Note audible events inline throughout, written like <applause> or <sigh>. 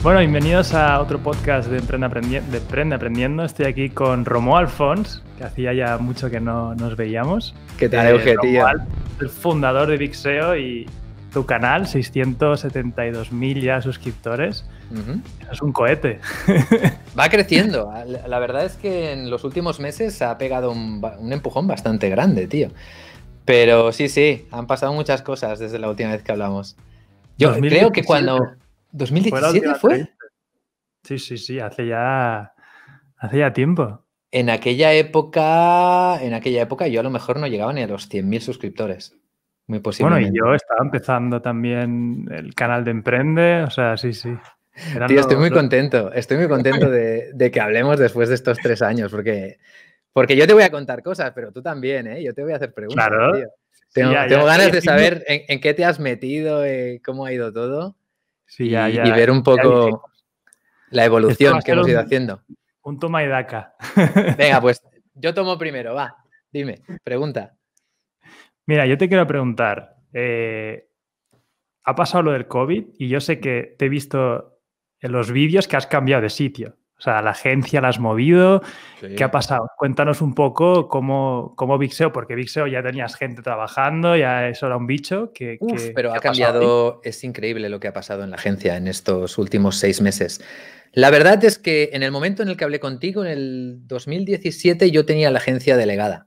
Bueno, bienvenidos a otro podcast de Emprende, Aprendiendo. Estoy aquí con Romo Alfons, que hacía ya mucho que no nos veíamos. ¿Qué tal, eh, El fundador de Vixeo y tu canal, 672.000 ya suscriptores. Es un cohete. <laughs> Va creciendo. <laughs> La verdad es que en los últimos meses ha pegado un empujón bastante grande, tío. Pero sí, sí, han pasado muchas cosas desde la última vez que hablamos. Yo creo que cuando, ¿2017 fue? Sí, sí, sí, hace ya, hace tiempo. En aquella época, en aquella época yo a lo mejor no llegaba ni a los 100.000 suscriptores. Muy bueno, y yo estaba empezando también el canal de Emprende, o sea, sí, sí. estoy muy contento, estoy muy contento de, que hablemos después de estos tres años, porque, porque yo te voy a contar cosas, pero tú también, ¿eh? Yo te voy a hacer preguntas. Claro. Tengo, ganas de saber en, qué te has metido, eh, cómo ha ido todo y, ver un poco la evolución que hemos ido haciendo. Un toma y daca. Venga, <laughs> pues yo tomo primero, va, dime, pregunta. Mira, yo te quiero preguntar, eh, ha pasado lo del COVID y yo sé que te he visto en los vídeos que has cambiado de sitio. O sea, la agencia la has movido. ¿Qué ha pasado? Cuéntanos un poco cómo, cómo porque Vixeo ya tenías gente trabajando, ya eso era un bicho. Que, Uf, pero ha, ha cambiado, es increíble lo que ha pasado en la agencia en estos últimos seis meses. La verdad es que en el momento en el que hablé contigo, en el 2017, yo tenía la agencia delegada.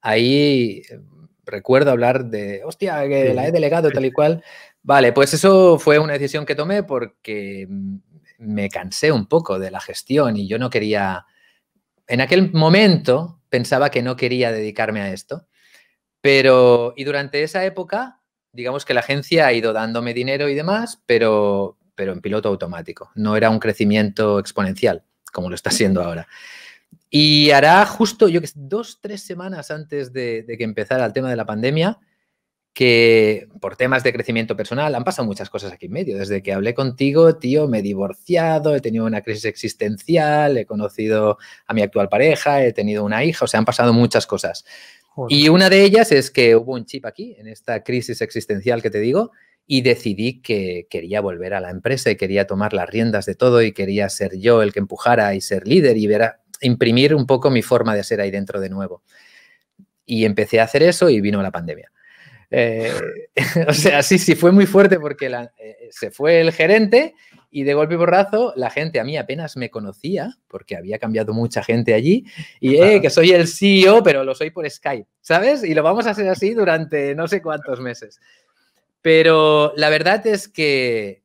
Ahí eh, recuerdo hablar de, hostia, que la he delegado tal y cual. Vale, pues eso fue una decisión que tomé porque mm, me cansé un poco de la gestión y yo no quería, en aquel momento pensaba que no quería dedicarme a esto, pero y durante esa época, digamos que la agencia ha ido dándome dinero y demás, pero, pero en piloto automático, no era un crecimiento exponencial como lo está siendo ahora. Y hará justo, yo que dos, tres semanas antes de que empezara el tema de la pandemia, que por temas de crecimiento personal han pasado muchas cosas aquí en medio. Desde que hablé contigo, tío, me he divorciado, he tenido una crisis existencial, he conocido a mi actual pareja, he tenido una hija, o sea, han pasado muchas cosas. Y una de ellas es que hubo un chip aquí, en esta crisis existencial que te digo, y decidí que quería volver a la empresa y quería tomar las riendas de todo y quería ser yo el que empujara y ser líder y ver imprimir un poco mi forma de ser ahí dentro de nuevo. Y empecé a hacer eso y vino la pandemia. Eh, <laughs> o sea, sí, sí, fue muy fuerte porque eh, se fue el gerente y de golpe y borrazo la gente a mí apenas me conocía porque había cambiado mucha gente allí y eh, que soy el CEO, pero lo soy por Skype, ¿sabes? Y lo vamos a hacer así durante no sé cuántos meses. Pero la verdad es que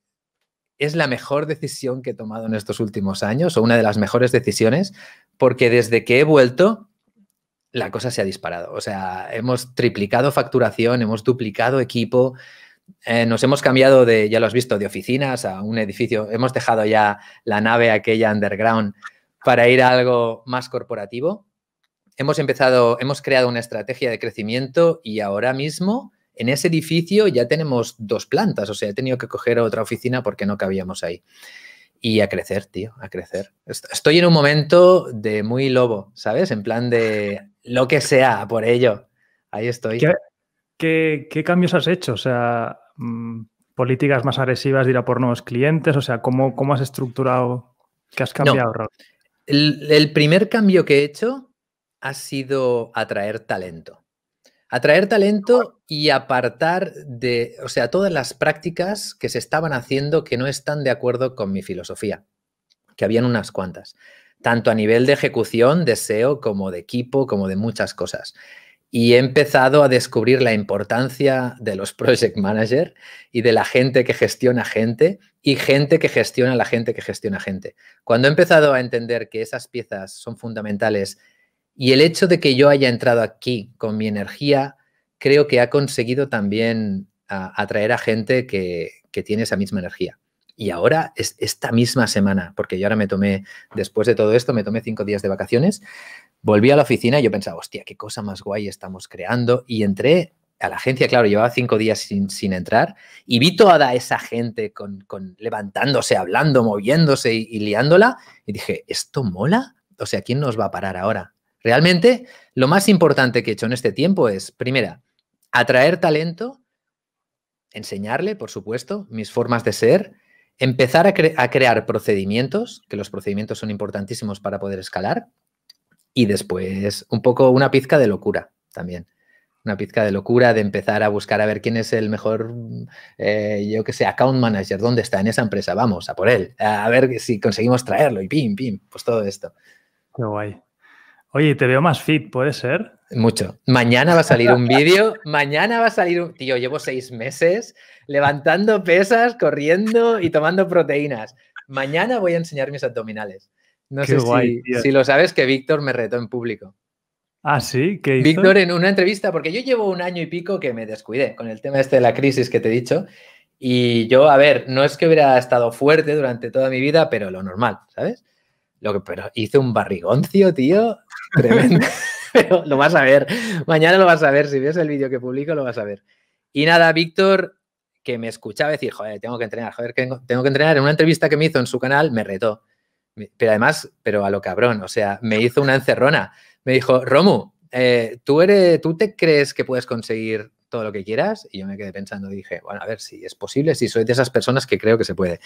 es la mejor decisión que he tomado en estos últimos años o una de las mejores decisiones porque desde que he vuelto la cosa se ha disparado. O sea, hemos triplicado facturación, hemos duplicado equipo, eh, nos hemos cambiado de, ya lo has visto, de oficinas a un edificio, hemos dejado ya la nave aquella underground para ir a algo más corporativo. Hemos empezado, hemos creado una estrategia de crecimiento y ahora mismo en ese edificio ya tenemos dos plantas, o sea, he tenido que coger otra oficina porque no cabíamos ahí. Y a crecer, tío, a crecer. Estoy en un momento de muy lobo, ¿sabes? En plan de lo que sea, por ello. Ahí estoy. ¿Qué, cambios has hecho? O sea, mm, políticas más agresivas de ir a por nuevos clientes, o sea, ¿cómo, cómo has estructurado? ¿Qué has cambiado, el, el primer cambio que he hecho ha sido atraer talento. Atraer talento y apartar de, o sea, todas las prácticas que se estaban haciendo que no están de acuerdo con mi filosofía, que habían unas cuantas tanto a nivel de ejecución, de SEO, como de equipo, como de muchas cosas. Y he empezado a descubrir la importancia de los project managers y de la gente que gestiona gente y gente que gestiona la gente que gestiona gente. Cuando he empezado a entender que esas piezas son fundamentales y el hecho de que yo haya entrado aquí con mi energía, creo que ha conseguido también ah, atraer a gente que, que tiene esa misma energía. Y ahora, es esta misma semana, porque yo ahora me tomé, después de todo esto, me tomé cinco días de vacaciones, volví a la oficina y yo pensaba, hostia, qué cosa más guay estamos creando. Y entré a la agencia, claro, llevaba cinco días sin, entrar y vi toda esa gente con, levantándose, hablando, moviéndose y, y liándola. Y dije, ¿esto mola? O sea, ¿quién nos va a parar ahora? Realmente, lo más importante que he hecho en este tiempo es, primera, atraer talento, enseñarle, por supuesto, mis formas de ser Empezar a, crear procedimientos, que los procedimientos son importantísimos para poder escalar, y después un poco una pizca de locura también una pizca de locura de empezar a buscar a ver quién es el mejor, eh, yo que sé, account manager, dónde está en esa empresa, vamos, a por él, a ver si conseguimos traerlo y pim, pim, pues todo esto. Qué guay. Oye, te veo más fit, ¿puede ser? Mucho. Mañana va a salir un vídeo, mañana va a salir un... Tío, llevo seis meses levantando pesas, corriendo y tomando proteínas. Mañana voy a enseñar mis abdominales. No sé si, lo sabes que Víctor me retó en público. Ah, sí, que Víctor en una entrevista, porque yo llevo un año y pico que me descuidé con el tema este de la crisis que te he dicho. Y yo, a ver, no es que hubiera estado fuerte durante toda mi vida, pero lo normal, ¿sabes? Lo que, pero hice un barrigoncio, tío, tremendo. <laughs> pero lo vas a ver. Mañana lo vas a ver. Si ves el vídeo que publico, lo vas a ver. Y nada, Víctor que me escuchaba decir, joder, tengo que entrenar, joder, tengo que entrenar. En una entrevista que me hizo en su canal, me retó. Pero además, pero a lo cabrón, o sea, me hizo una encerrona. Me dijo, Romu, eh, ¿tú, eres, ¿tú te crees que puedes conseguir todo lo que quieras? Y yo me quedé pensando, dije, bueno, a ver si es posible, si soy de esas personas que creo que se puede.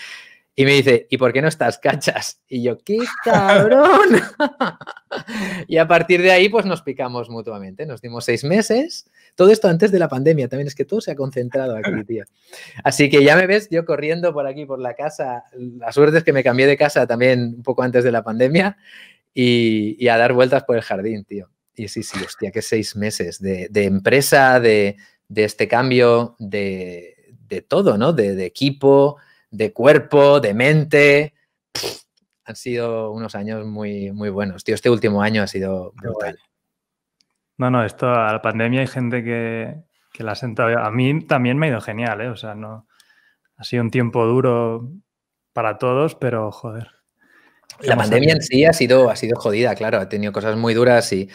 Y me dice, ¿y por qué no estás cachas? Y yo, ¡qué cabrón! <laughs> y a partir de ahí, pues nos picamos mutuamente. Nos dimos seis meses todo esto antes de la pandemia también, es que todo se ha concentrado aquí, tío. Así que ya me ves yo corriendo por aquí, por la casa. La suerte es que me cambié de casa también un poco antes de la pandemia y, a dar vueltas por el jardín, tío. Y sí, sí, hostia, que seis meses de, empresa, de, este cambio, de, todo, ¿no? De, equipo, de cuerpo, de mente. han sido unos años muy, muy buenos, tío. Este último año ha sido brutal. No, no, esto a la pandemia hay gente que, la ha sentado. A mí también me ha ido genial, ¿eh? O sea, no. Ha sido un tiempo duro para todos, pero joder. La pandemia en sí ha sido, ha sido jodida, claro, ha tenido cosas muy duras y.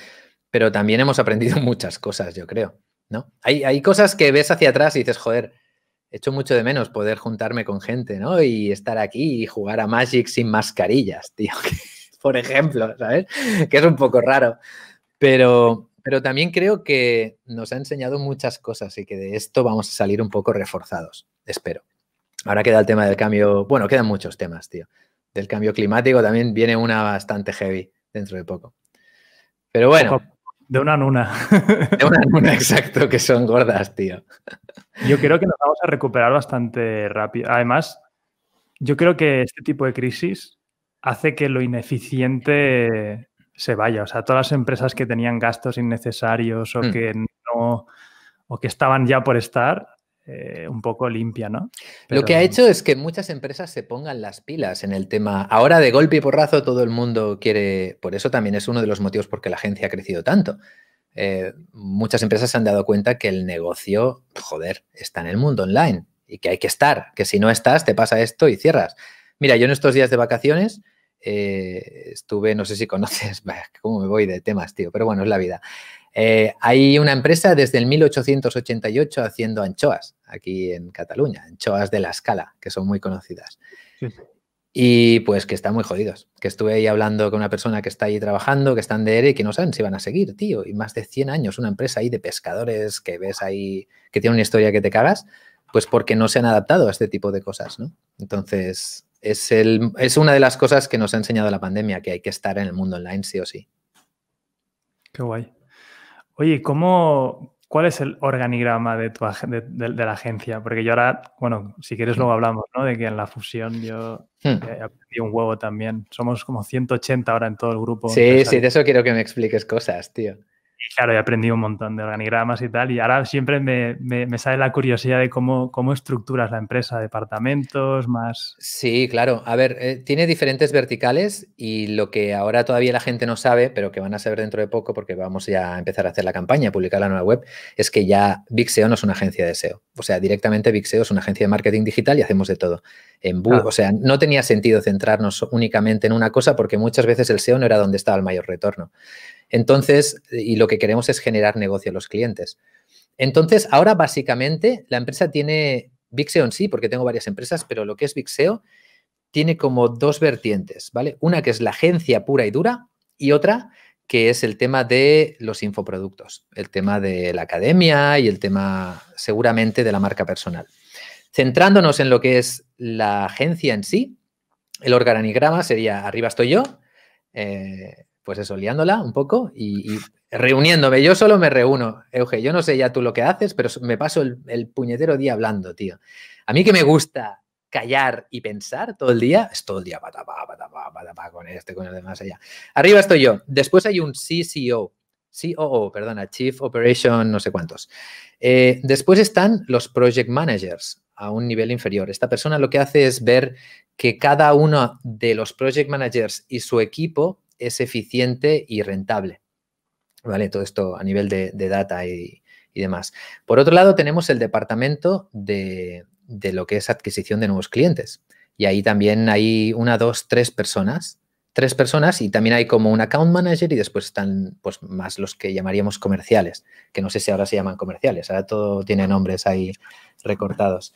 Pero también hemos aprendido <laughs> muchas cosas, yo creo. ¿no? Hay, hay cosas que ves hacia atrás y dices, joder, he hecho mucho de menos poder juntarme con gente, ¿no? Y estar aquí y jugar a Magic sin mascarillas, tío. <laughs> por ejemplo, ¿sabes? Que es un poco raro. Pero, pero también creo que nos ha enseñado muchas cosas y que de esto vamos a salir un poco reforzados, espero. Ahora queda el tema del cambio, bueno, quedan muchos temas, tío. Del cambio climático también viene una bastante heavy dentro de poco. Pero bueno. De una una. <laughs> De una una, <laughs> exacto, que son gordas, tío. Yo creo que nos vamos a recuperar bastante rápido. Además, yo creo que este tipo de crisis hace que lo ineficiente se vaya. O sea, todas las empresas que tenían gastos innecesarios o mm. que no o que estaban ya por estar, eh, un poco limpia, ¿no? Lo que ha hecho es que muchas empresas se pongan las pilas en el tema. Ahora de golpe y porrazo todo el mundo quiere, por eso también es uno de los motivos por qué la agencia ha crecido tanto. Eh, muchas empresas se han dado cuenta que el negocio, joder, está en el mundo online y que hay que estar, que si no estás te pasa esto y cierras. Mira, yo en estos días de vacaciones eh, estuve, no sé si conoces, <laughs> cómo me voy de temas, tío, pero bueno, es la vida. Eh, hay una empresa desde el 1888 haciendo anchoas aquí en Cataluña, anchoas de la escala, que son muy conocidas. Y pues que están muy jodidos, que estuve ahí hablando con una persona que está ahí trabajando, que están de ERE y que no saben si van a seguir, tío. Y más de 100 años, una empresa ahí de pescadores que ves ahí, que tiene una historia que te cagas, pues porque no se han adaptado a este tipo de cosas, ¿no? Entonces, es, una de las cosas que nos ha enseñado la pandemia, que hay que estar en el mundo online sí o sí. Qué guay. Oye, ¿cómo, ¿cuál es el organigrama de, tu, de, la agencia? Porque yo ahora, bueno, si quieres luego hablamos, ¿no? De que en la fusión yo hmm. aprendí un huevo también. Somos como 180 ahora en todo el grupo. Sí, sí, de eso quiero que me expliques cosas, tío. Y claro, he aprendido un montón de organigramas y tal, y ahora siempre me, sale la curiosidad de cómo, cómo estructuras la empresa, departamentos, más... Sí, claro. A ver, eh, tiene diferentes verticales y lo que ahora todavía la gente no sabe, pero que van a saber dentro de poco porque vamos ya a empezar a hacer la campaña, a publicar la nueva web, es que ya Big SEO no es una agencia de SEO. O sea, directamente Big SEO es una agencia de marketing digital y hacemos de todo. En bu. O sea, no tenía sentido centrarnos únicamente en una cosa porque muchas veces el SEO no era donde estaba el mayor retorno. Entonces, y lo que queremos es generar negocio a los clientes. Entonces, ahora básicamente la empresa tiene Vixeo, en sí, porque tengo varias empresas, pero lo que es Vixeo tiene como dos vertientes, ¿vale? Una que es la agencia pura y dura y otra que es el tema de los infoproductos, el tema de la academia y el tema seguramente de la marca personal. Centrándonos en lo que es la agencia en sí, el organigrama sería arriba estoy yo, eh, pues eso, liándola un poco y, reuniéndome. Yo solo me reúno, Euge. Yo no sé ya tú lo que haces, pero me paso el, puñetero día hablando, tío. A mí que me gusta callar y pensar todo el día, es todo el día patapá, patapá, con este, con el demás allá. Arriba estoy yo. Después hay un CCO, COO, perdona, Chief Operation, no sé cuántos. Eh, después están los Project Managers a un nivel inferior. Esta persona lo que hace es ver que cada uno de los Project Managers y su equipo es eficiente y rentable. ¿Vale? Todo esto a nivel de, data y, demás. Por otro lado, tenemos el departamento de, lo que es adquisición de nuevos clientes. Y ahí también hay una, dos, tres personas. Tres personas y también hay como un account manager y después están pues más los que llamaríamos comerciales, que no sé si ahora se llaman comerciales, ahora todo tiene nombres ahí recortados.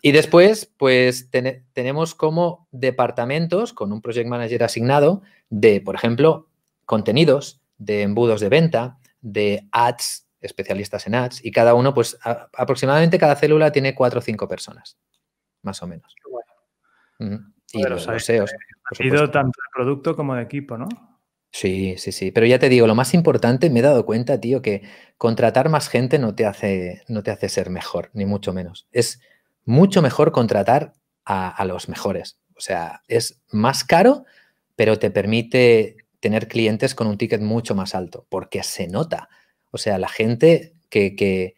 Y después, pues tenemos como departamentos con un project manager asignado de, por ejemplo, contenidos, de embudos de venta, de ads, especialistas en ads, y cada uno, pues aproximadamente cada célula tiene cuatro o cinco personas, más o menos. Y los, museos eh. Ha tanto de producto como de equipo, ¿no? Sí, sí, sí. Pero ya te digo, lo más importante, me he dado cuenta, tío, que contratar más gente no te hace, no te hace ser mejor, ni mucho menos. Es mucho mejor contratar a, los mejores. O sea, es más caro, pero te permite tener clientes con un ticket mucho más alto, porque se nota. O sea, la gente que, que,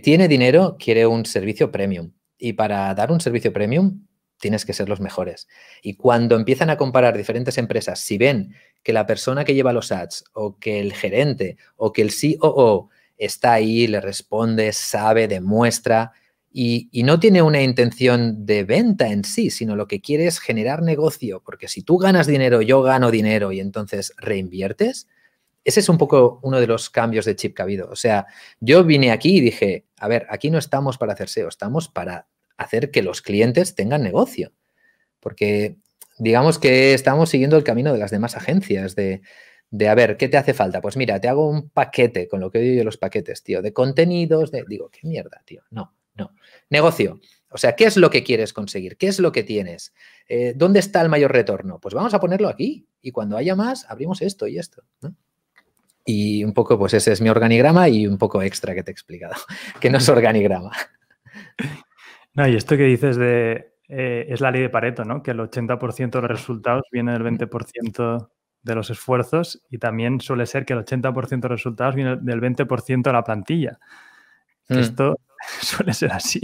tiene dinero quiere un servicio premium. Y para dar un servicio premium tienes que ser los mejores. Y cuando empiezan a comparar diferentes empresas, si ven que la persona que lleva los ads o que el gerente o que el COO está ahí, le responde, sabe, demuestra, y, no tiene una intención de venta en sí, sino lo que quiere es generar negocio, porque si tú ganas dinero, yo gano dinero y entonces reinviertes, ese es un poco uno de los cambios de chip que ha habido. O sea, yo vine aquí y dije, a ver, aquí no estamos para hacer SEO, estamos para hacer que los clientes tengan negocio, porque digamos que estamos siguiendo el camino de las demás agencias de... De a ver, ¿qué te hace falta? Pues mira, te hago un paquete, con lo que odio yo los paquetes, tío, de contenidos, Digo, qué mierda, tío. No. No. Negocio. O sea, ¿qué es lo que quieres conseguir? ¿Qué es lo que tienes? Eh, ¿Dónde está el mayor retorno? Pues vamos a ponerlo aquí. Y cuando haya más, abrimos esto y esto. Y un poco, pues ese es mi organigrama y un poco extra que te he explicado, <laughs> que no es organigrama. <laughs> No, y esto que dices de, eh, es la ley de Pareto, ¿no? Que el 80% de los resultados viene del 20% de los esfuerzos y también suele ser que el 80% de los resultados viene del 20% de la plantilla. Mm. Esto <laughs> suele ser así.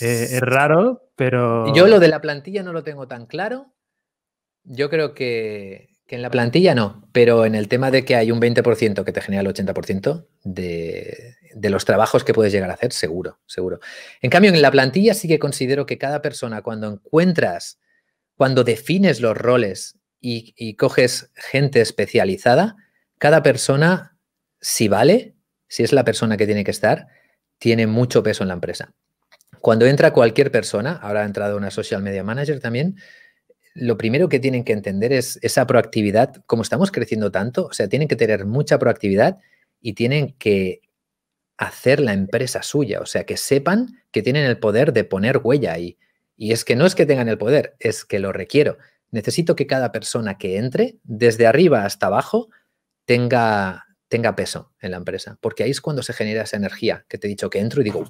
Eh, es raro, pero... Yo lo de la plantilla no lo tengo tan claro. Yo creo que, en la plantilla no, pero en el tema de que hay un 20% que te genera el 80% de, los trabajos que puedes llegar a hacer, seguro, seguro. En cambio, en la plantilla sí que considero que cada persona cuando encuentras, cuando defines los roles y coges gente especializada, cada persona, si vale, si es la persona que tiene que estar, tiene mucho peso en la empresa. Cuando entra cualquier persona, ahora ha entrado una social media manager también, lo primero que tienen que entender es esa proactividad, como estamos creciendo tanto, o sea, tienen que tener mucha proactividad y tienen que hacer la empresa suya, o sea, que sepan que tienen el poder de poner huella ahí. Y es que no es que tengan el poder, es que lo requiero. Necesito que cada persona que entre, desde arriba hasta abajo, tenga tenga peso en la empresa, porque ahí es cuando se genera esa energía que te he dicho que entro y digo,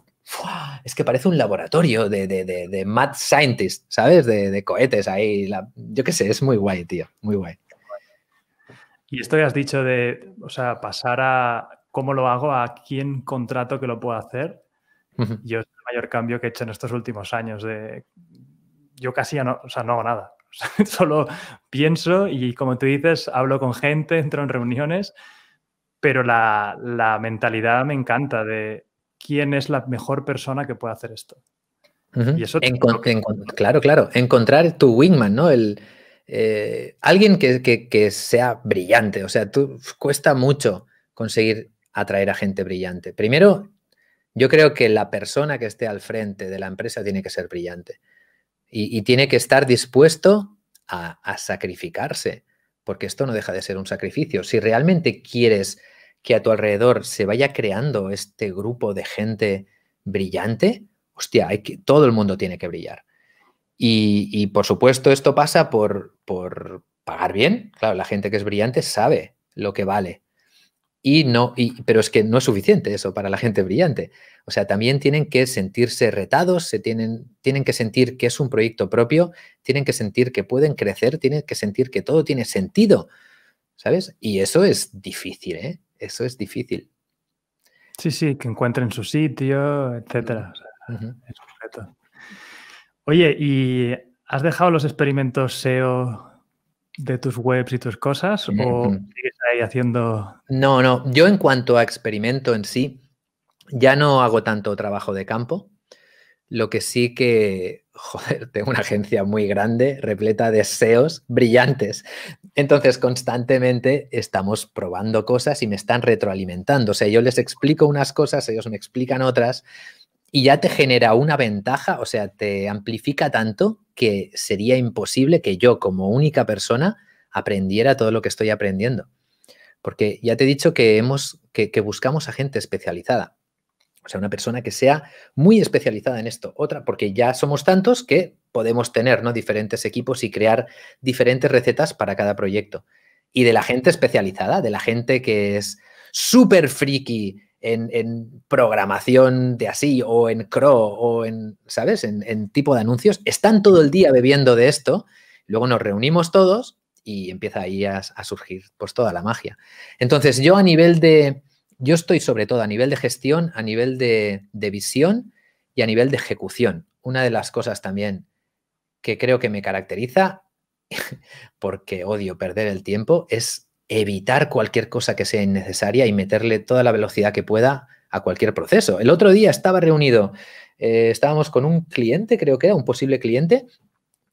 es que parece un laboratorio de, de, de, mad scientist, ¿sabes? De, cohetes ahí, yo qué sé, es muy guay, tío, muy guay. Y esto que has dicho de, o sea, pasar a cómo lo hago, a quién contrato que lo pueda hacer, yo es el mayor cambio que he hecho en estos últimos años, de, yo casi ya no, o sea, no hago nada, <laughs> solo pienso y como tú dices, hablo con gente, entro en reuniones pero la, mentalidad me encanta de quién es la mejor persona que puede hacer esto. claro, claro. Encontrar tu wingman, ¿no? El, eh, alguien que, sea brillante. O sea, tú, cuesta mucho conseguir atraer a gente brillante. Primero, yo creo que la persona que esté al frente de la empresa tiene que ser brillante y, y tiene que estar dispuesto a, a sacrificarse porque esto no deja de ser un sacrificio. Si realmente quieres que a tu alrededor se vaya creando este grupo de gente brillante, hostia, hay que, todo el mundo tiene que brillar. Y, por supuesto esto pasa por, por pagar bien. Claro, la gente que es brillante sabe lo que vale no, pero es que no es suficiente eso para la gente brillante. O sea, también tienen que sentirse retados, se tienen, tienen que sentir que es un proyecto propio, tienen que sentir que pueden crecer, tienen que sentir que todo tiene sentido, ¿sabes? Y eso es difícil, ¿eh? Eso es difícil. Sí, sí, que encuentren su sitio, etcétera. Oye, y has dejado los experimentos SEO de tus webs y tus cosas? ¿O sigues ahí haciendo.? No, no. Yo, en cuanto a experimento en sí, ya no hago tanto trabajo de campo. Lo que sí que, <laughs> joder, tengo una agencia muy grande, repleta de SEOs brillantes. Entonces, constantemente estamos probando cosas y me están retroalimentando. O sea, yo les explico unas cosas, ellos me explican otras y ya te genera una ventaja, o sea, te amplifica tanto que sería imposible que yo como única persona aprendiera todo lo que estoy aprendiendo. Porque ya te he dicho que, hemos, que, buscamos a gente especializada. O sea, una persona que sea muy especializada en esto. Otra, porque ya somos tantos que podemos tener ¿no? diferentes equipos y crear diferentes recetas para cada proyecto. Y de la gente especializada, de la gente que es súper friki, en, programación de así o en crow o en, ¿sabes?, en, tipo de anuncios, están todo el día bebiendo de esto, luego nos reunimos todos y empieza ahí a, surgir pues toda la magia. Entonces yo a nivel de, yo estoy sobre todo a nivel de gestión, a nivel de visión y a nivel de ejecución. Una de las cosas también que creo que me caracteriza, <laughs> porque odio perder el tiempo, es evitar cualquier cosa que sea innecesaria y meterle toda la velocidad que pueda a cualquier proceso. El otro día estaba reunido, eh, estábamos con un cliente, creo que era un posible cliente,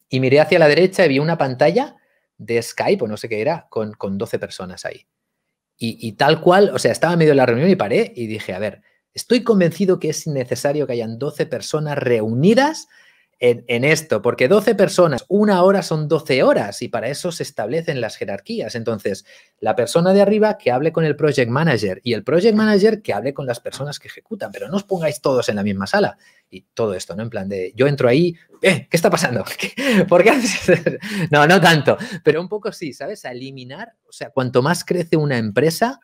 y miré hacia la derecha y vi una pantalla de Skype o no sé qué era, con, 12 personas ahí. Y, y, tal cual, o sea, estaba en medio de la reunión y paré y dije, a ver, estoy convencido que es innecesario que hayan 12 personas reunidas en, esto, porque 12 personas, una hora son 12 horas y para eso se establecen las jerarquías. Entonces, la persona de arriba que hable con el project manager y el project manager que hable con las personas que ejecutan, pero no os pongáis todos en la misma sala y todo esto, ¿no? En plan de, yo entro ahí, eh, ¿qué está pasando? <laughs> ¿Por qué? <laughs> no, no tanto, pero un poco sí, ¿sabes? A eliminar, o sea, cuanto más crece una empresa,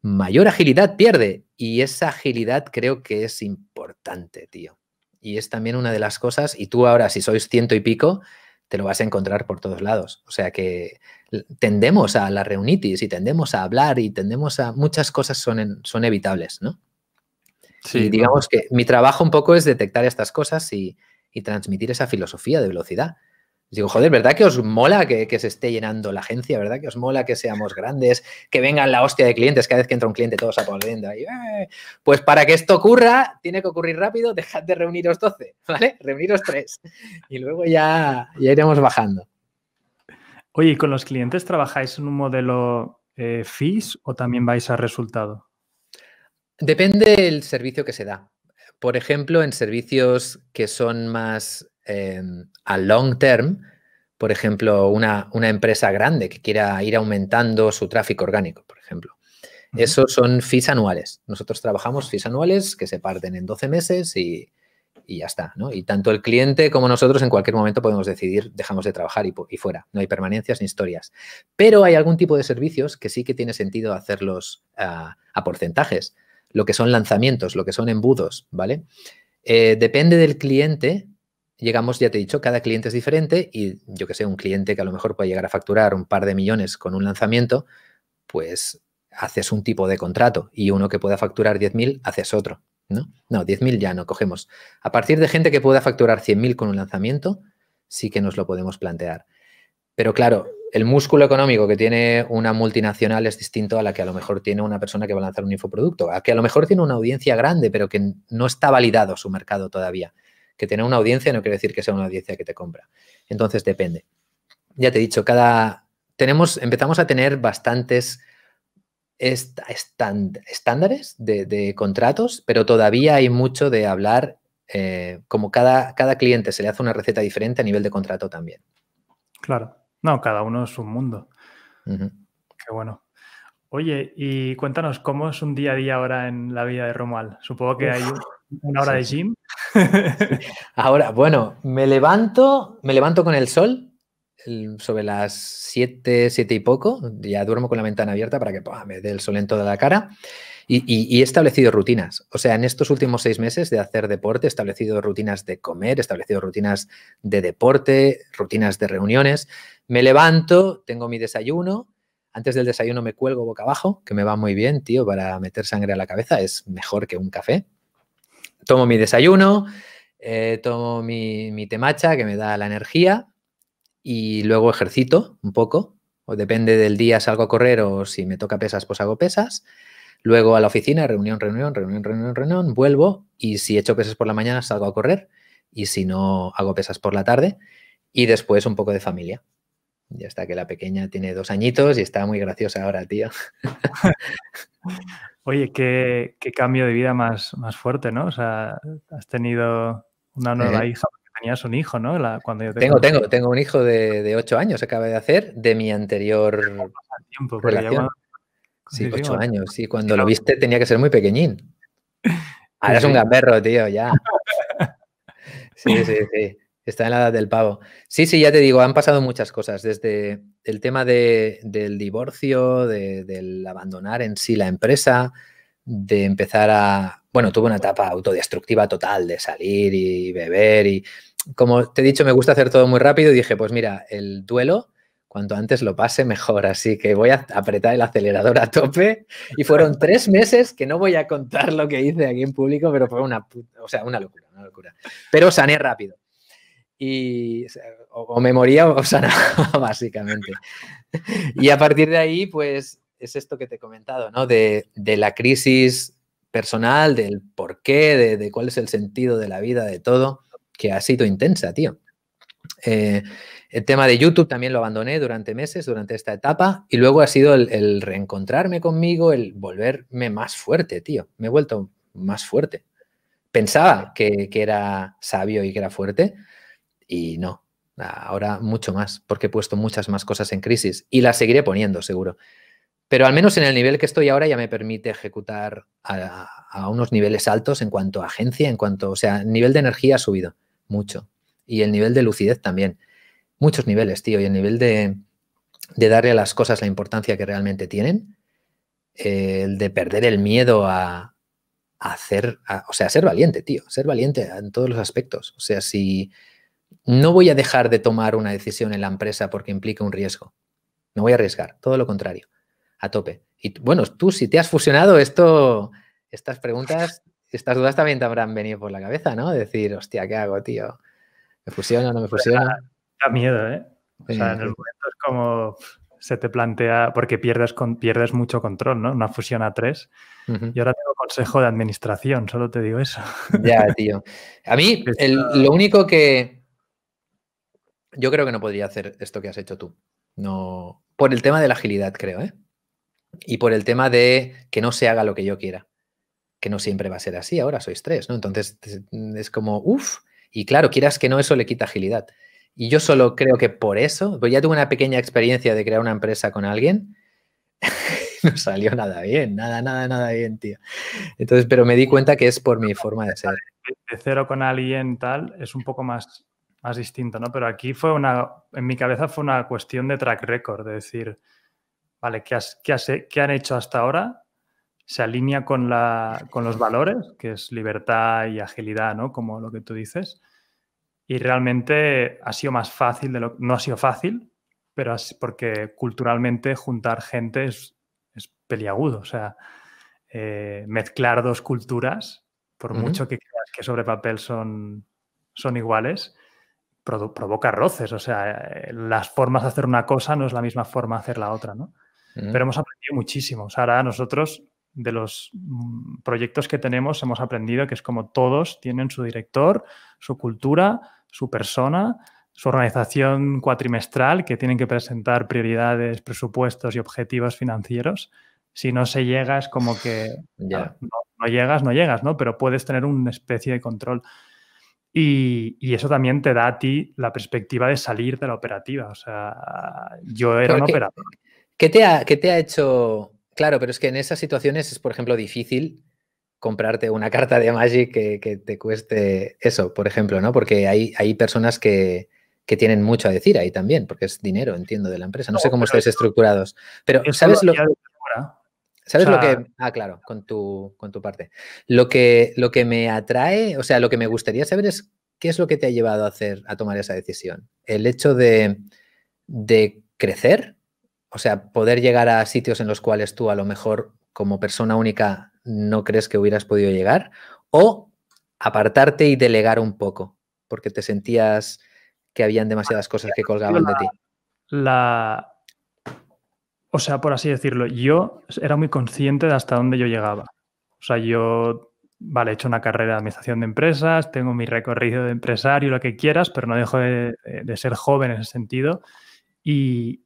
mayor agilidad pierde y esa agilidad creo que es importante, tío y es también una de las cosas, y tú ahora si sois ciento y pico, te lo vas a encontrar por todos lados. O sea que tendemos a la reunitis y tendemos a hablar y tendemos a muchas cosas son, son evitables, ¿no? Sí, y digamos que mi trabajo un poco es detectar estas cosas y transmitir esa filosofía de velocidad digo, joder, ¿verdad que os mola que, se esté llenando la agencia? ¿Verdad que os mola que seamos grandes? Que vengan la hostia de clientes, cada vez que entra un cliente todos aplaudiendo. Ahí, eh, Pues para que esto ocurra, tiene que ocurrir rápido, <laughs> dejad de reuniros 12, ¿vale? Reuniros 3 y luego ya, ya iremos bajando. Oye, ¿y con los clientes trabajáis en un modelo eh, FIS o también vais a resultado? Depende del servicio que se da. Por ejemplo, en servicios que son más a long term, por ejemplo, una, una, empresa grande que quiera ir aumentando su tráfico orgánico, por ejemplo. Esos son fees anuales. Nosotros trabajamos fees anuales que se parten en 12 meses y, y ya está. ¿no? Y tanto el cliente como nosotros en cualquier momento podemos decidir, dejamos de trabajar y, y, fuera. No hay permanencias ni historias. Pero hay algún tipo de servicios que sí que tiene sentido hacerlos ah, a porcentajes. Lo que son lanzamientos, lo que son embudos, ¿vale? Eh, depende del cliente llegamos, ya te he dicho, cada cliente es diferente y yo que sé, un cliente que a lo mejor puede llegar a facturar un par de millones con un lanzamiento, pues haces un tipo de contrato y uno que pueda facturar 10.000, haces otro. ¿no? No, 10.000 ya no cogemos. A partir de gente que pueda facturar 100.000 con un lanzamiento, sí que nos lo podemos plantear. Pero claro, el músculo económico que tiene una multinacional es distinto a la que a lo mejor tiene una persona que va a lanzar un infoproducto, a que a lo mejor tiene una audiencia grande, pero que no está validado su mercado todavía. Que tener una audiencia no quiere decir que sea una audiencia que te compra. Entonces depende. Ya te he dicho, cada. Tenemos, empezamos a tener bastantes estándares de, contratos, pero todavía hay mucho de hablar. Eh, como cada, cada cliente se le hace una receta diferente a nivel de contrato también. Claro. No, cada uno es un mundo. Qué bueno. Oye, y cuéntanos, ¿cómo es un día a día ahora en la vida de Romual? Supongo que hay un una hora de gym. <laughs> Ahora, bueno, me levanto, me levanto con el sol sobre las 7, 7 y poco, ya duermo con la ventana abierta para que me dé el sol en toda la cara. Y, y, he establecido rutinas. O sea, en estos últimos seis meses de hacer deporte, he establecido rutinas de comer, he establecido rutinas de deporte, rutinas de reuniones. Me levanto, tengo mi desayuno. Antes del desayuno me cuelgo boca abajo, que me va muy bien, tío, para meter sangre a la cabeza. Es mejor que un café tomo mi desayuno, eh, tomo mi, mi temacha que me da la energía y luego ejercito un poco. O depende del día salgo a correr o si me toca pesas, pues hago pesas. Luego a la oficina, reunión, reunión, reunión, reunión, reunión, vuelvo y si echo pesas por la mañana salgo a correr y si no hago pesas por la tarde y después un poco de familia. Ya está que la pequeña tiene dos añitos y está muy graciosa ahora, tío. <laughs> Oye, qué, cambio de vida más, más fuerte, ¿no? O sea, has tenido una nueva eh. hija hija, tenías un hijo, ¿no? cuando yo tengo, tengo, tengo un hijo de, de 8 años, acaba de hacer, de mi anterior pues relación. Sí, ocho años, sí, <laughs> cuando lo viste tenía que ser muy pequeñín. <laughs> Ahora es un gamberro, tío, ya. <laughs> Sí, sí, sí. Está en la edad del pavo. Sí, sí, ya te digo, han pasado muchas cosas, desde el tema del divorcio, del abandonar en sí la empresa, de empezar a... Bueno, tuve una etapa autodestructiva total de salir y beber y... Como te he dicho, me gusta hacer todo muy rápido y dije, pues mira, el duelo, cuanto antes lo pase, mejor. Así que voy a apretar el acelerador a tope. Y fueron tres meses que no voy a contar lo que hice aquí en público, pero fue una, o sea, una locura, una locura. Pero sané rápido o, me memoria o sanaba, <laughs> básicamente. Y a partir de ahí, pues es esto que te he comentado, ¿no? De, la crisis personal, del por qué, de, cuál es el sentido de la vida, de todo, que ha sido intensa, tío. Eh, el tema de YouTube también lo abandoné durante meses, durante esta etapa, y luego ha sido el, reencontrarme conmigo, el volverme más fuerte, tío. Me he vuelto más fuerte. Pensaba que, que era sabio y que era fuerte, y no, ahora mucho más, porque he puesto muchas más cosas en crisis y las seguiré poniendo, seguro. Pero al menos en el nivel que estoy ahora ya me permite ejecutar a, unos niveles altos en cuanto a agencia, en cuanto, o sea, el nivel de energía ha subido mucho y el nivel de lucidez también. Muchos niveles, tío, y el nivel de, darle a las cosas la importancia que realmente tienen, el de perder el miedo a, hacer, o sea, ser valiente, tío, ser valiente en todos los aspectos. O sea, si, no voy a dejar de tomar una decisión en la empresa porque implica un riesgo. No voy a arriesgar, todo lo contrario, a tope. Y bueno, tú si te has fusionado esto, estas preguntas, estas dudas también te habrán venido por la cabeza, ¿no? Decir, hostia, ¿qué hago, tío? ¿Me fusiono, no me pues fusiono? Da, miedo, ¿eh? O sea, en el momento es como se te plantea, porque pierdes, con, pierdes mucho control, ¿no? Una fusión a tres. Y ahora tengo consejo de administración, solo te digo eso. Ya, tío. A mí, <laughs> lo único que, yo creo que no podría hacer esto que has hecho tú. No. Por el tema de la agilidad, creo, ¿eh? Y por el tema de que no se haga lo que yo quiera. Que no siempre va a ser así, ahora sois tres, ¿no? Entonces es como, uff, y claro, quieras que no, eso le quita agilidad. Y yo solo creo que por eso, pues ya tuve una pequeña experiencia de crear una empresa con alguien, <laughs> no salió nada bien, nada, nada, nada bien, tío. Entonces, pero me di cuenta que es por mi forma de ser. <laughs> De cero con alguien tal es un poco más más distinto, ¿no? Pero aquí fue una, en mi cabeza fue una cuestión de track record, de decir, vale, ¿qué, has, han hecho hasta ahora? ¿Se alinea con, la, con los valores, que es libertad y agilidad, ¿no? Como lo que tú dices. Y realmente ha sido más fácil, de lo, no ha sido fácil, pero es porque culturalmente juntar gente es, es peliagudo, o sea, eh, mezclar dos culturas, por mucho que creas que sobre papel son, son iguales, provoca roces, o sea, eh, las formas de hacer una cosa no es la misma forma de hacer la otra, ¿no? Pero hemos aprendido muchísimo. ahora nosotros, de los mm, proyectos que tenemos, hemos aprendido que es como todos tienen su director, su cultura, su persona, su organización cuatrimestral, que tienen que presentar prioridades, presupuestos y objetivos financieros. Si no se llega, es como que no llegas, no llegas, ¿no? Pero puedes tener una especie de control. Y, eso también te da a ti la perspectiva de salir de la operativa. O sea, yo era un operador. ¿qué te, ha, te ha hecho? Claro, pero es que en esas situaciones es, por ejemplo, difícil comprarte una carta de Magic que, te cueste eso, por ejemplo, ¿no? Porque hay, hay personas que, tienen mucho a decir ahí también, porque es dinero, entiendo, de la empresa. No, sé cómo estáis estructurados. Pero, ¿sabes lo, lo ¿Sabes lo que.? Ah, claro, con tu, con tu parte. Lo que, lo que me atrae, o sea, lo que me gustaría saber es qué es lo que te ha llevado a hacer, a tomar esa decisión. El hecho de, de crecer, o sea, poder llegar a sitios en los cuales tú a lo mejor como persona única no crees que hubieras podido llegar, o apartarte y delegar un poco, porque te sentías que habían demasiadas cosas que colgaban de ti. La, o sea, por así decirlo, yo era muy consciente de hasta dónde yo llegaba. O sea, yo, vale, he hecho una carrera de administración de empresas, tengo mi recorrido de empresario, lo que quieras, pero no dejo de, ser joven en ese sentido. Y,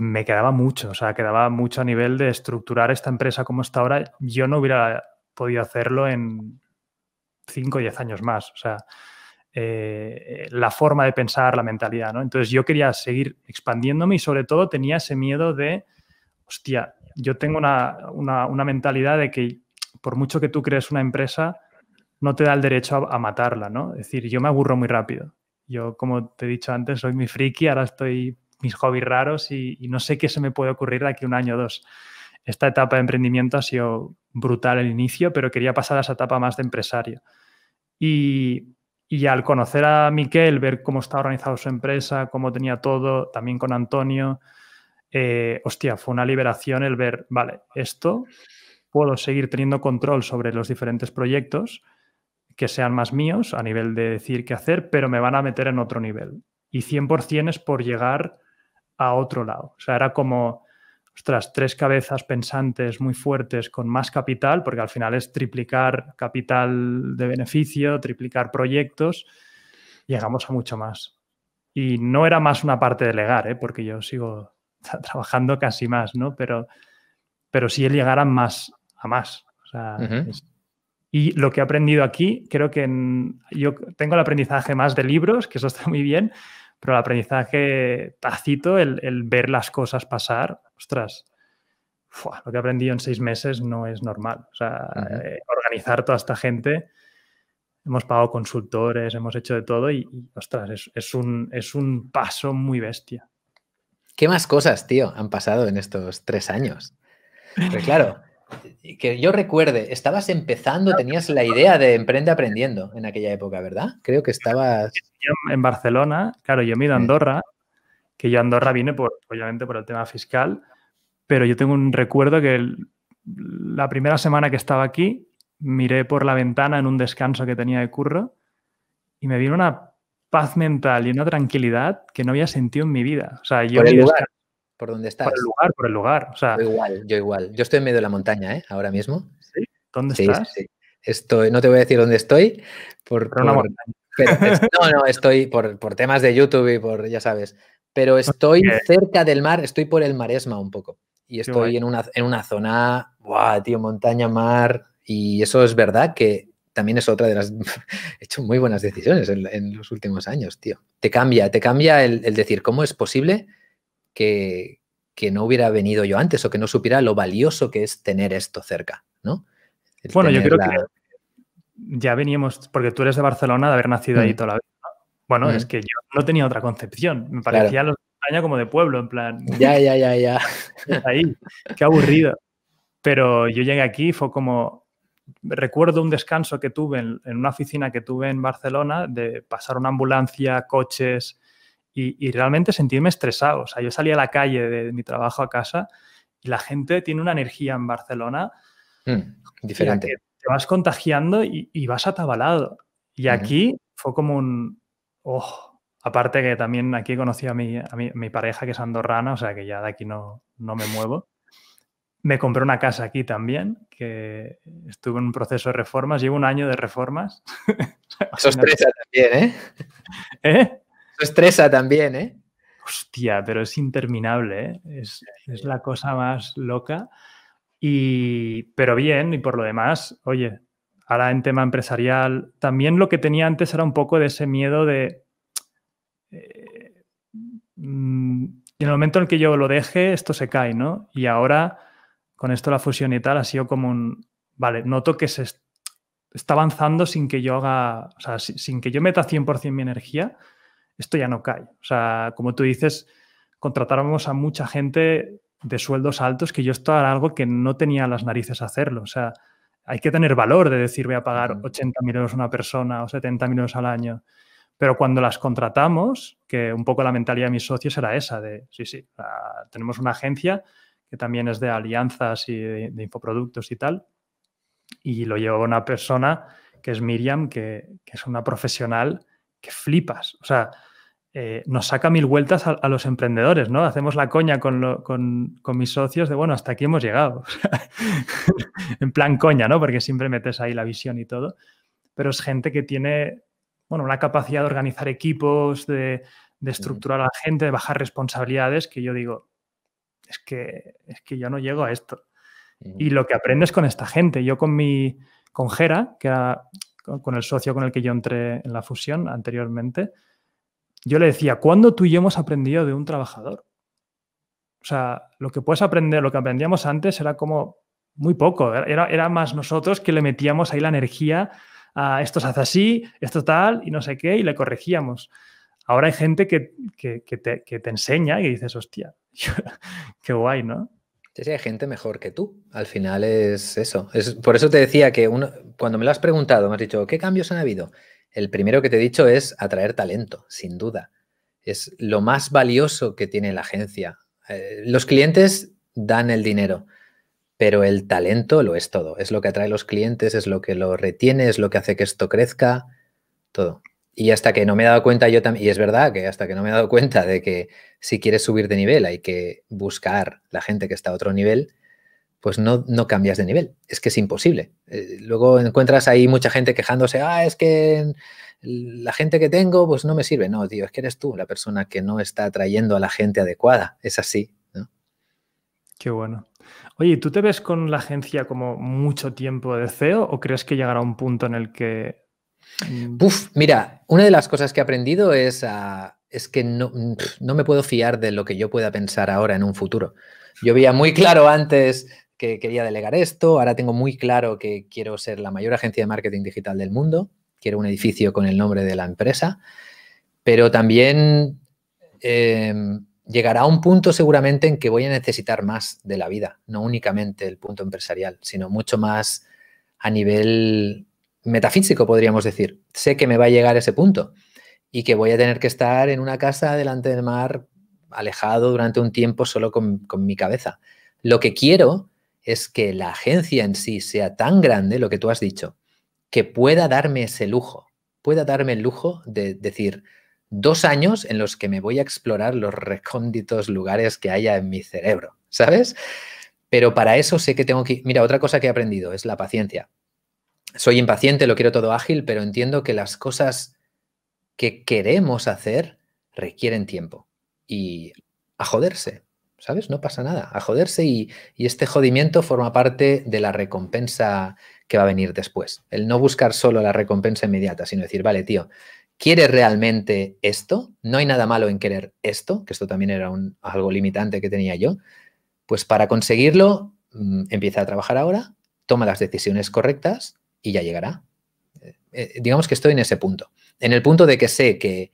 me quedaba mucho, o sea, quedaba mucho a nivel de estructurar esta empresa como está ahora. Yo no hubiera podido hacerlo en 5 o 10 años más. O sea, eh, la forma de pensar, la mentalidad, ¿no? Entonces yo quería seguir expandiéndome y sobre todo tenía ese miedo de hostia, yo tengo una, mentalidad de que por mucho que tú crees una empresa, no te da el derecho a, matarla, ¿no? Es decir, yo me aburro muy rápido. Yo, como te he dicho antes, soy mi friki, ahora estoy mis hobbies raros y, no sé qué se me puede ocurrir de aquí un año o dos. Esta etapa de emprendimiento ha sido brutal el inicio, pero quería pasar a esa etapa más de empresario. Y, al conocer a Miquel, ver cómo estaba organizado su empresa, cómo tenía todo, también con Antonio, eh, hostia, fue una liberación el ver, vale, esto puedo seguir teniendo control sobre los diferentes proyectos que sean más míos a nivel de decir qué hacer, pero me van a meter en otro nivel. Y 100% es por llegar a otro lado. O sea, era como, ostras, tres cabezas pensantes muy fuertes con más capital, porque al final es triplicar capital de beneficio, triplicar proyectos, llegamos a mucho más. Y no era más una parte de legar, ¿eh? porque yo sigo está trabajando casi más, ¿no? Pero, pero si él a más a más. y lo que he aprendido aquí, creo que yo tengo el aprendizaje más de libros, que eso está muy bien, pero el aprendizaje tácito, el, ver las cosas pasar, ostras, lo que he aprendido en seis meses no es normal. sea, eh, organizar toda esta gente, hemos pagado consultores, hemos hecho de todo y, ostras, es, un, es un paso muy bestia. ¿Qué más cosas, tío, han pasado en estos tres años? Pero claro, que yo recuerde, estabas empezando, tenías la idea de Emprende Aprendiendo en aquella época, ¿verdad? Creo que estabas... en Barcelona, claro, yo me he a mm. Andorra, que yo a Andorra vine, por, obviamente, por el tema fiscal, pero yo tengo un recuerdo que la primera semana que estaba aquí, miré por la ventana en un descanso que tenía de curro y me vino una paz mental y una tranquilidad que no había sentido en mi vida. O sea, yo por el lugar, por donde estás. Por el lugar, por el lugar. yo igual, yo igual. Yo estoy en medio de la montaña, ¿eh? Ahora mismo. ¿Sí? ¿Dónde estás? Estoy, no te voy a decir dónde estoy, por, <laughs> no, no, estoy por, temas de YouTube y por, ya sabes, pero estoy cerca del mar, estoy por el maresma un poco. Y estoy en una, en una zona, guau, tío, montaña, mar, y eso es verdad que también es otra de las... <laughs> He hecho muy buenas decisiones en, los últimos años, tío. Te cambia, te cambia el, decir, ¿cómo es posible que, que, no hubiera venido yo antes o que no supiera lo valioso que es tener esto cerca, ¿no? bueno, yo creo que ya veníamos, porque tú eres de Barcelona, de haber nacido ahí mm. toda la vida. Bueno, es mm. que yo no tenía otra concepción. Me parecía los España como de pueblo, en plan. <laughs> Ya, ya, ya, ya. <laughs> Ahí, qué aburrido. Pero yo llegué aquí y fue como, Recuerdo un descanso que tuve en, una oficina que tuve en Barcelona de pasar una ambulancia, coches y, realmente sentíme estresado. O sea, yo salía a la calle de, mi trabajo a casa y la gente tiene una energía en Barcelona hmm, diferente. te vas contagiando y, vas atabalado. Y aquí fue como un... Oh, aparte que también aquí conocí a mi, pareja que es andorrana, o sea que ya de aquí no, no me muevo. Me compré una casa aquí también, que estuve en un proceso de reformas, llevo un año de reformas. <laughs> Eso estresa también, ¿eh? <laughs> ¿Eh? Eso estresa también, ¿eh? Hostia, pero es interminable, ¿eh? es, la cosa más loca. pero bien, y por lo demás, oye, ahora en tema empresarial, también lo que tenía antes era un poco de ese miedo de... Eh, mm, en el momento en el que yo lo deje, esto se cae, ¿no? Y ahora con esto la fusión y tal ha sido como un, vale, noto que se está avanzando sin que yo haga, o sea, sin que yo meta 100% mi energía, esto ya no cae. O sea, como tú dices, contratáramos a mucha gente de sueldos altos que yo esto era algo que no tenía las narices hacerlo. O sea, hay que tener valor de decir voy a pagar 80.000 euros a una persona o 70.000 euros al año. Pero cuando las contratamos, que un poco la mentalidad de mis socios era esa, de, sí, sí, tenemos una agencia que también es de alianzas y de, infoproductos y tal. Y lo a una persona que es Miriam, que, es una profesional que flipas. O sea, eh, nos saca mil vueltas a, los emprendedores, ¿no? Hacemos la coña con, mis socios de, bueno, hasta aquí hemos llegado. <laughs> en plan coña, ¿no? Porque siempre metes ahí la visión y todo. Pero es gente que tiene, bueno, una capacidad de organizar equipos, de, de estructurar a la gente, de bajar responsabilidades, que yo digo, es que, es que yo no llego a esto. Y mm. lo que aprendes con esta gente, yo con mi, con Jera, que era con el socio con el que yo entré en la fusión anteriormente, yo le decía, ¿cuándo tú y yo hemos aprendido de un trabajador? O sea, lo que puedes aprender, lo que aprendíamos antes era como muy poco, era, era más nosotros que le metíamos ahí la energía a esto se hace así, esto tal, y no sé qué, y le corregíamos. Ahora hay gente que, te, enseña y dices, hostia, <laughs> qué guay, ¿no? Sí, hay gente mejor que tú. Al final es eso. Es, por eso te decía que cuando me lo has preguntado, me has dicho, ¿qué cambios han habido? El primero que te he dicho es atraer talento, sin duda. Es lo más valioso que tiene la agencia. Eh, los clientes dan el dinero, pero el talento lo es todo. Es lo que atrae a los clientes, es lo que lo retiene, es lo que hace que esto crezca, todo. Y hasta que no me he dado cuenta yo también, y es verdad que hasta que no me he dado cuenta de que si quieres subir de nivel hay que buscar la gente que está a otro nivel, pues no, no cambias de nivel. Es que es imposible. Eh, luego encuentras ahí mucha gente quejándose, ah, es que la gente que tengo pues no me sirve. No, tío, es que eres tú la persona que no está atrayendo a la gente adecuada. Es así. ¿no? Qué bueno. Oye, ¿tú te ves con la agencia como mucho tiempo de CEO o crees que llegará un punto en el que Mm. Uf, mira, una de las cosas que he aprendido es, ah, que no, me puedo fiar de lo que yo pueda pensar ahora en un futuro. Yo veía muy claro antes que quería delegar esto, ahora tengo muy claro que quiero ser la mayor agencia de marketing digital del mundo, quiero un edificio con el nombre de la empresa, pero también em, llegará un punto seguramente en que voy a necesitar más de la vida, no únicamente el punto empresarial, sino mucho más a nivel metafísico, podríamos decir. Sé que me va a llegar ese punto y que voy a tener que estar en una casa delante del mar, alejado durante un tiempo solo con, con mi cabeza. Lo que quiero es que la agencia en sí sea tan grande, lo que tú has dicho, que pueda darme ese lujo, pueda darme el lujo de decir dos años en los que me voy a explorar los recónditos lugares que haya en mi cerebro, ¿sabes? Pero para eso sé que tengo que... Mira, otra cosa que he aprendido es la paciencia soy impaciente, lo quiero todo ágil, pero entiendo que las cosas que queremos hacer requieren tiempo. Y a joderse, ¿sabes? No pasa nada, a joderse y, este jodimiento forma parte de la recompensa que va a venir después. El no buscar solo la recompensa inmediata, sino decir, vale, tío, ¿quiere realmente esto? No hay nada malo en querer esto, que esto también era un, algo limitante que tenía yo. Pues para conseguirlo, mm, empieza a trabajar ahora, toma las decisiones correctas y ya llegará. Eh, eh, digamos que estoy en ese punto. En el punto de que sé que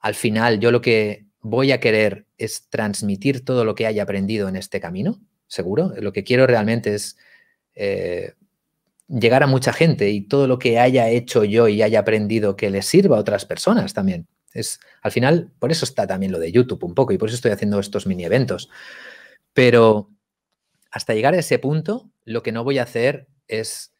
al final yo lo que voy a querer es transmitir todo lo que haya aprendido en este camino, seguro. Lo que quiero realmente es eh, llegar a mucha gente y todo lo que haya hecho yo y haya aprendido que le sirva a otras personas también. Es, al final, por eso está también lo de YouTube un poco y por eso estoy haciendo estos mini eventos. Pero hasta llegar a ese punto, lo que no voy a hacer es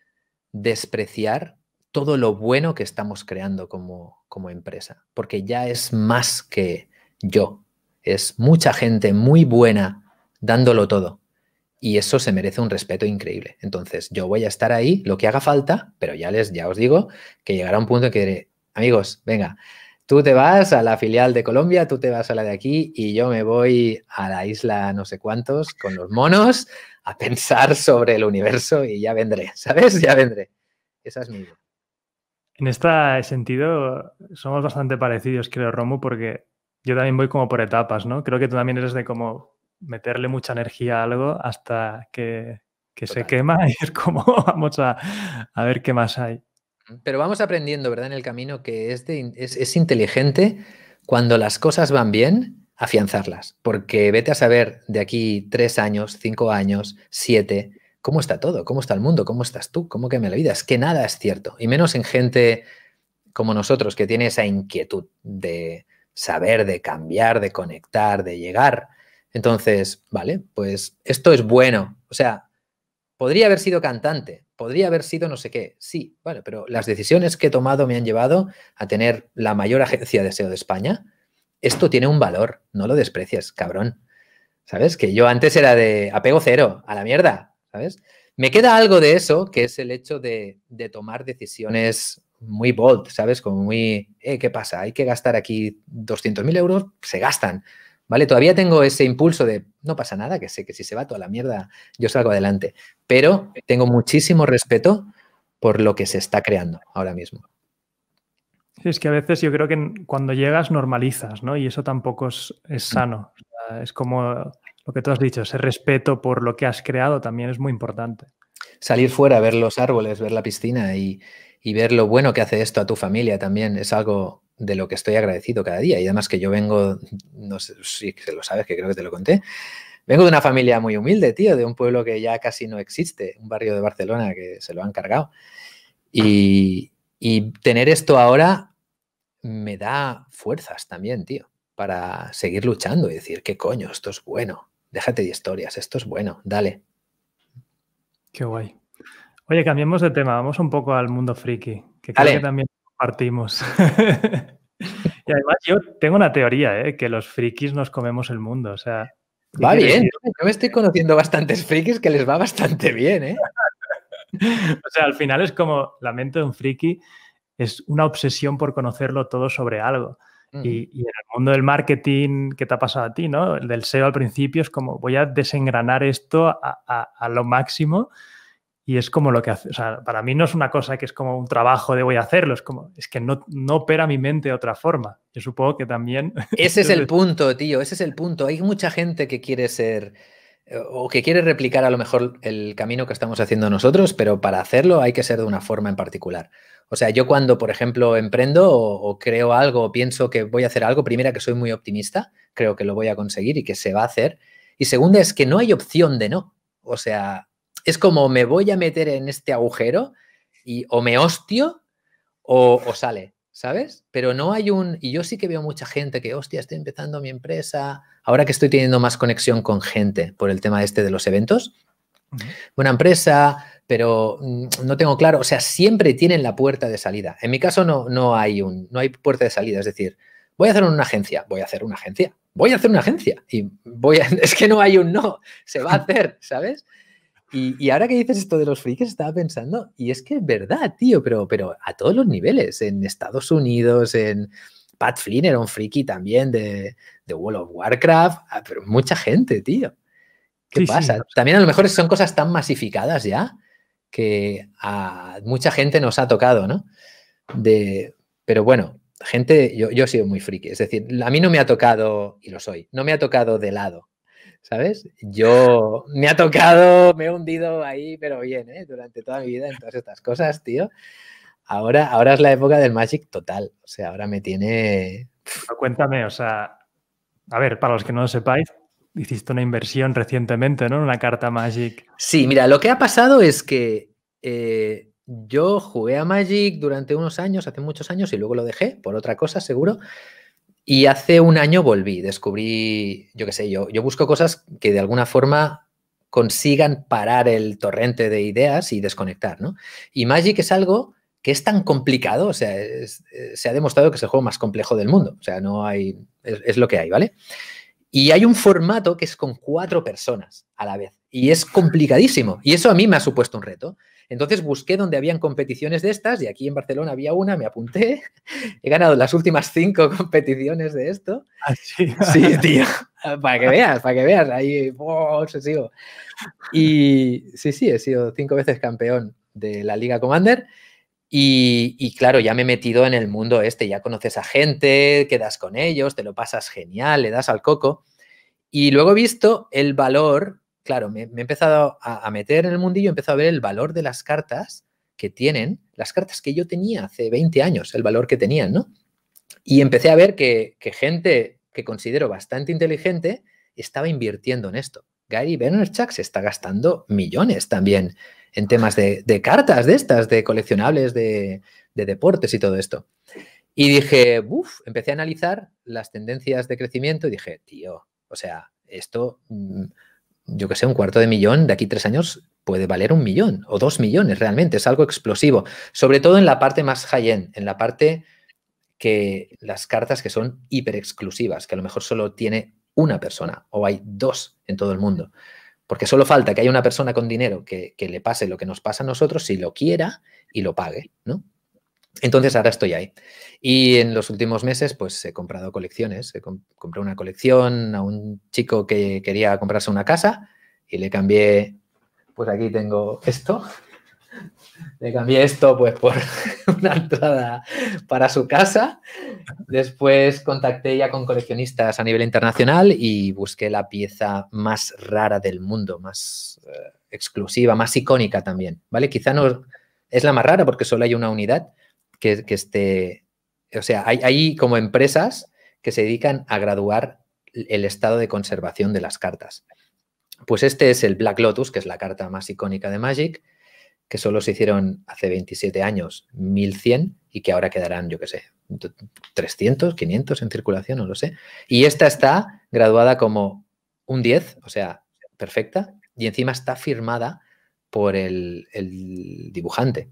despreciar todo lo bueno que estamos creando como, como empresa, porque ya es más que yo, es mucha gente muy buena dándolo todo. Y eso se merece un respeto increíble. Entonces, yo voy a estar ahí, lo que haga falta, pero ya les, ya os digo que llegará un punto en que diré, amigos, venga, tú te vas a la filial de Colombia, tú te vas a la de aquí y yo me voy a la isla no sé cuántos con los monos a pensar sobre el universo y ya vendré, <laughs> ¿sabes? Ya vendré. Esa es mi En este sentido, somos bastante parecidos, creo, Romu, porque yo también voy como por etapas, ¿no? Creo que tú también eres de como meterle mucha energía a algo hasta que, que se quema <laughs> y es como vamos a ver qué más hay. Pero vamos aprendiendo, ¿verdad? En el camino que es, inteligente cuando las cosas van bien, afianzarlas. Porque vete a saber de aquí tres años, cinco años, siete, cómo está todo, cómo está el mundo, cómo estás tú, cómo me la vida. Es que nada es cierto. Y menos en gente como nosotros que tiene esa inquietud de saber, de cambiar, de conectar, de llegar. Entonces, vale, pues esto es bueno. O sea, Podría haber sido cantante, podría haber sido no sé qué. Sí, bueno, pero las decisiones que he tomado me han llevado a tener la mayor agencia de SEO de España. Esto tiene un valor, no lo desprecies, cabrón. ¿Sabes? Que yo antes era de apego cero, a la mierda, ¿sabes? Me queda algo de eso, que es el hecho de, tomar decisiones muy bold, ¿sabes? Como muy, eh, ¿qué pasa? Hay que gastar aquí 200.000 euros, se gastan. ¿vale? Todavía tengo ese impulso de, no pasa nada, que sé que si se va toda la mierda, yo salgo adelante, pero tengo muchísimo respeto por lo que se está creando ahora mismo. es que a veces yo creo que cuando llegas normalizas, ¿no? Y eso tampoco es, mm. sano. es como lo que tú has dicho, ese respeto por lo que has creado también es muy importante. Salir fuera, ver los árboles, ver la piscina y, y ver lo bueno que hace esto a tu familia también es algo de lo que estoy agradecido cada día. Y además que yo vengo, no sé si se lo sabes, que creo que te lo conté, vengo de una familia muy humilde, tío, de un pueblo que ya casi no existe, un barrio de Barcelona que se lo han cargado. Y, tener esto ahora me da fuerzas también, tío, para seguir luchando y decir, qué coño, esto es bueno, déjate de historias, esto es bueno, dale. Qué guay. Oye, cambiemos de tema, vamos un poco al mundo friki, que también Partimos. <laughs> y además yo tengo una teoría, ¿eh? que los frikis nos comemos el mundo. O sea, va bien, yo me estoy conociendo bastantes frikis que les va bastante bien. ¿eh? <laughs> o sea, al final es como la mente de un friki es una obsesión por conocerlo todo sobre algo. Y, en el mundo del marketing ¿qué te ha pasado a ti, ¿no? El del SEO al principio es como voy a desengranar esto a lo máximo y es como lo que hace, o sea, para mí no es una cosa que es como un trabajo de voy a hacerlo, es como, es que no, no opera mi mente de otra forma. Yo supongo que también... <laughs> Ese es el punto, tío, ese es el punto. Hay mucha gente que quiere ser eh, o que quiere replicar a lo mejor el camino que estamos haciendo nosotros, pero para hacerlo hay que ser de una forma en particular. O sea, yo cuando, por ejemplo, emprendo o, o, creo algo o pienso que voy a hacer algo, primera que soy muy optimista, creo que lo voy a conseguir y que se va a hacer. Y segunda es que no hay opción de no. O sea, es como me voy a meter en este agujero y o me hostio o, sale, ¿sabes? Pero no hay un, y yo sí que veo mucha gente que, hostia, estoy empezando mi empresa, ahora que estoy teniendo más conexión con gente por el tema este de los eventos, una empresa, pero mm, no tengo claro, o sea, siempre tienen la puerta de salida. En mi caso no, no, hay, un, no hay puerta de salida, es decir, voy a hacer una agencia, voy a hacer una agencia, voy a hacer una agencia y voy a, <laughs> es que no hay un no, se va a hacer, ¿sabes? Y, ahora que dices esto de los frikis, estaba pensando, y es que es verdad, tío, pero, pero a todos los niveles, en Estados Unidos, en Pat Flynn era un friki también de, de World of Warcraft, ah, pero mucha gente, tío. ¿Qué pasa? También a lo mejor son cosas tan masificadas ya que a mucha gente nos ha tocado, ¿no? De, pero bueno, gente, yo, yo he sido muy friki, es decir, a mí no me ha tocado, y lo soy, no me ha tocado de lado ¿sabes? Yo me ha tocado, me he hundido ahí, pero bien, ¿eh? Durante toda mi vida en todas estas cosas, tío. Ahora, ahora es la época del Magic total. O sea, ahora me tiene. cuéntame, o sea, a ver, para los que no lo sepáis, hiciste una inversión recientemente, ¿no? En Una carta Magic. Sí, mira, lo que ha pasado es que eh, yo jugué a Magic durante unos años, hace muchos años, y luego lo dejé, por otra cosa, seguro. Y hace un año volví, descubrí, yo qué sé, yo, yo busco cosas que de alguna forma consigan parar el torrente de ideas y desconectar, ¿no? Y Magic es algo que es tan complicado, o sea, eh, se ha demostrado que es el juego más complejo del mundo, o sea, no hay, es lo que hay, ¿vale? Y hay un formato que es con cuatro personas a la vez, y es complicadísimo, y eso a mí me ha supuesto un reto. Entonces busqué donde habían competiciones de estas y aquí en Barcelona había una, me apunté, <laughs> he ganado las últimas cinco <laughs> competiciones de esto. Ah, sí? <laughs> tío, para que veas, para que veas, ahí, oh, obsesivo. Y sí, sí, he sido cinco veces campeón de la Liga Commander. Y, y, claro, ya me he metido en el mundo este, ya conoces a gente, quedas con ellos, te lo pasas genial, le das al coco. Y luego he visto el valor claro, me, he empezado a, meter en el mundillo, he empezado a ver el valor de las cartas que tienen, las cartas que yo tenía hace 20 años, el valor que tenían, ¿no? Y empecé a ver que, gente que considero bastante inteligente estaba invirtiendo en esto. Gary Vaynerchuk se está gastando millones también en temas de, cartas de estas, de coleccionables, de, de, deportes y todo esto. Y dije, uff, empecé a analizar las tendencias de crecimiento y dije, tío, o sea, esto mm, yo que sé, un cuarto de millón de aquí tres años puede valer un millón o dos millones realmente, es algo explosivo, sobre todo en la parte más high-end, en la parte que las cartas que son hiper exclusivas, que a lo mejor solo tiene una persona o hay dos en todo el mundo. Porque solo falta que haya una persona con dinero que, que le pase lo que nos pasa a nosotros si lo quiera y lo pague, ¿no? Entonces ahora estoy ahí. Y en los últimos meses, pues he comprado colecciones. He compré una colección a un chico que quería comprarse una casa y le cambié, pues aquí tengo esto. <laughs> Le cambié esto, pues, por <laughs> una entrada para su casa. Después contacté ya con coleccionistas a nivel internacional y busqué la pieza más rara del mundo, más eh, exclusiva, más icónica también, ¿vale? Quizá no es la más rara porque solo hay una unidad, que, esté, o sea, hay, como empresas que se dedican a graduar el estado de conservación de las cartas. Pues este es el Black Lotus, que es la carta más icónica de Magic, que solo se hicieron hace 27 años 1100 y que ahora quedarán, yo qué sé, 300, 500 en circulación, no lo sé. Y esta está graduada como un 10, o sea, perfecta, y encima está firmada por el dibujante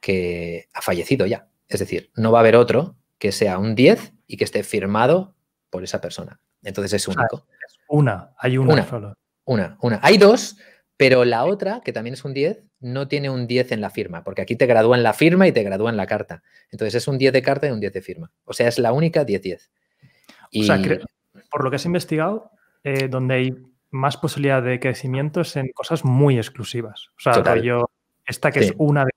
que ha fallecido ya. Es decir, no va a haber otro que sea un 10 y que esté firmado por esa persona. Entonces es único. Una, hay una, una solo. Una, una. Hay dos, pero la otra, que también es un 10, no tiene un 10 en la firma, porque aquí te gradúan la firma y te gradúan la carta. Entonces es un 10 de carta y un 10 de firma. O sea, es la única 10-10. O sea, por lo que has investigado, eh, donde hay más posibilidad de crecimiento es en cosas muy exclusivas. O sea, yo, esta que es una de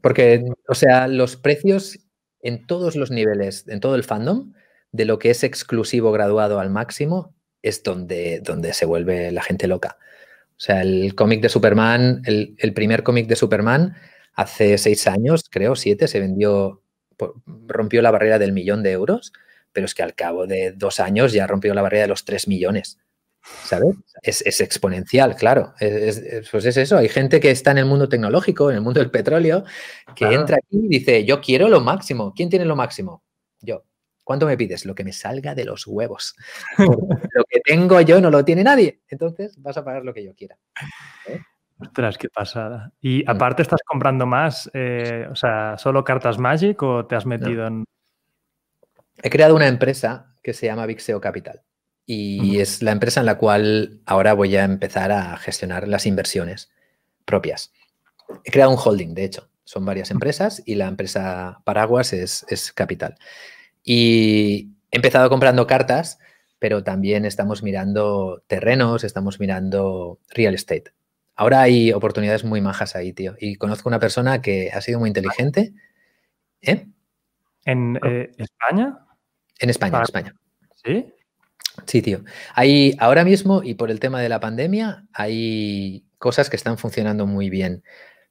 porque, o sea, los precios en todos los niveles, en todo el fandom, de lo que es exclusivo graduado al máximo, es donde, donde se vuelve la gente loca. O sea, el cómic de Superman, el, el primer cómic de Superman, hace seis años, creo, siete, se vendió, rompió la barrera del millón de euros, pero es que al cabo de dos años ya rompió la barrera de los tres millones. ¿sabes? Es, exponencial, claro. pues es eso. Hay gente que está en el mundo tecnológico, en el mundo del petróleo, que entra aquí y dice, yo quiero lo máximo. ¿Quién tiene lo máximo? Yo. ¿Cuánto me pides? Lo que me salga de los huevos. <laughs> lo que tengo yo no lo tiene nadie. Entonces vas a pagar lo que yo quiera. ¿Eh? Ostras, qué pasada. Y mm. aparte estás comprando más, eh, o sea, solo cartas Magic o te has metido en... He creado una empresa que se llama Vixeo Capital y es la empresa en la cual ahora voy a empezar a gestionar las inversiones propias. He creado un holding, de hecho. Son varias empresas y la empresa Paraguas es, Capital. Y he empezado comprando cartas, pero también estamos mirando terrenos, estamos mirando real estate. Ahora hay oportunidades muy majas ahí, tío. Y conozco una persona que ha sido muy inteligente. ¿Eh? ¿En eh, España? En España, en España. ¿Sí? Sí, tío. ahora mismo, y por el tema de la pandemia, hay cosas que están funcionando muy bien.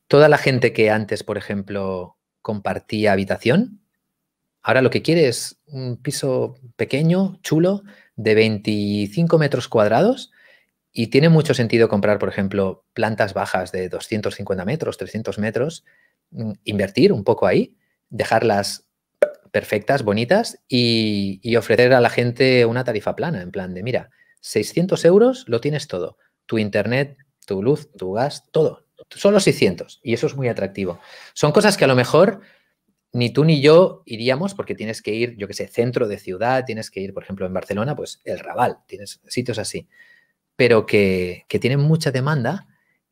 Toda la gente que antes, por ejemplo, compartía habitación, ahora lo que quiere es un piso pequeño, chulo, de 25 metros cuadrados. Y tiene mucho sentido comprar, por ejemplo, plantas bajas de 250 metros, 300 metros, mm, invertir un poco ahí, dejarlas perfectas, bonitas, y, ofrecer a la gente una tarifa plana, en plan de, mira, 600 euros lo tienes todo, tu internet, tu luz, tu gas, todo, Son los 600, y eso es muy atractivo. Son cosas que a lo mejor ni tú ni yo iríamos porque tienes que ir, yo que sé, centro de ciudad, tienes que ir, por ejemplo, en Barcelona, pues el Raval, tienes sitios así, pero que, que tienen mucha demanda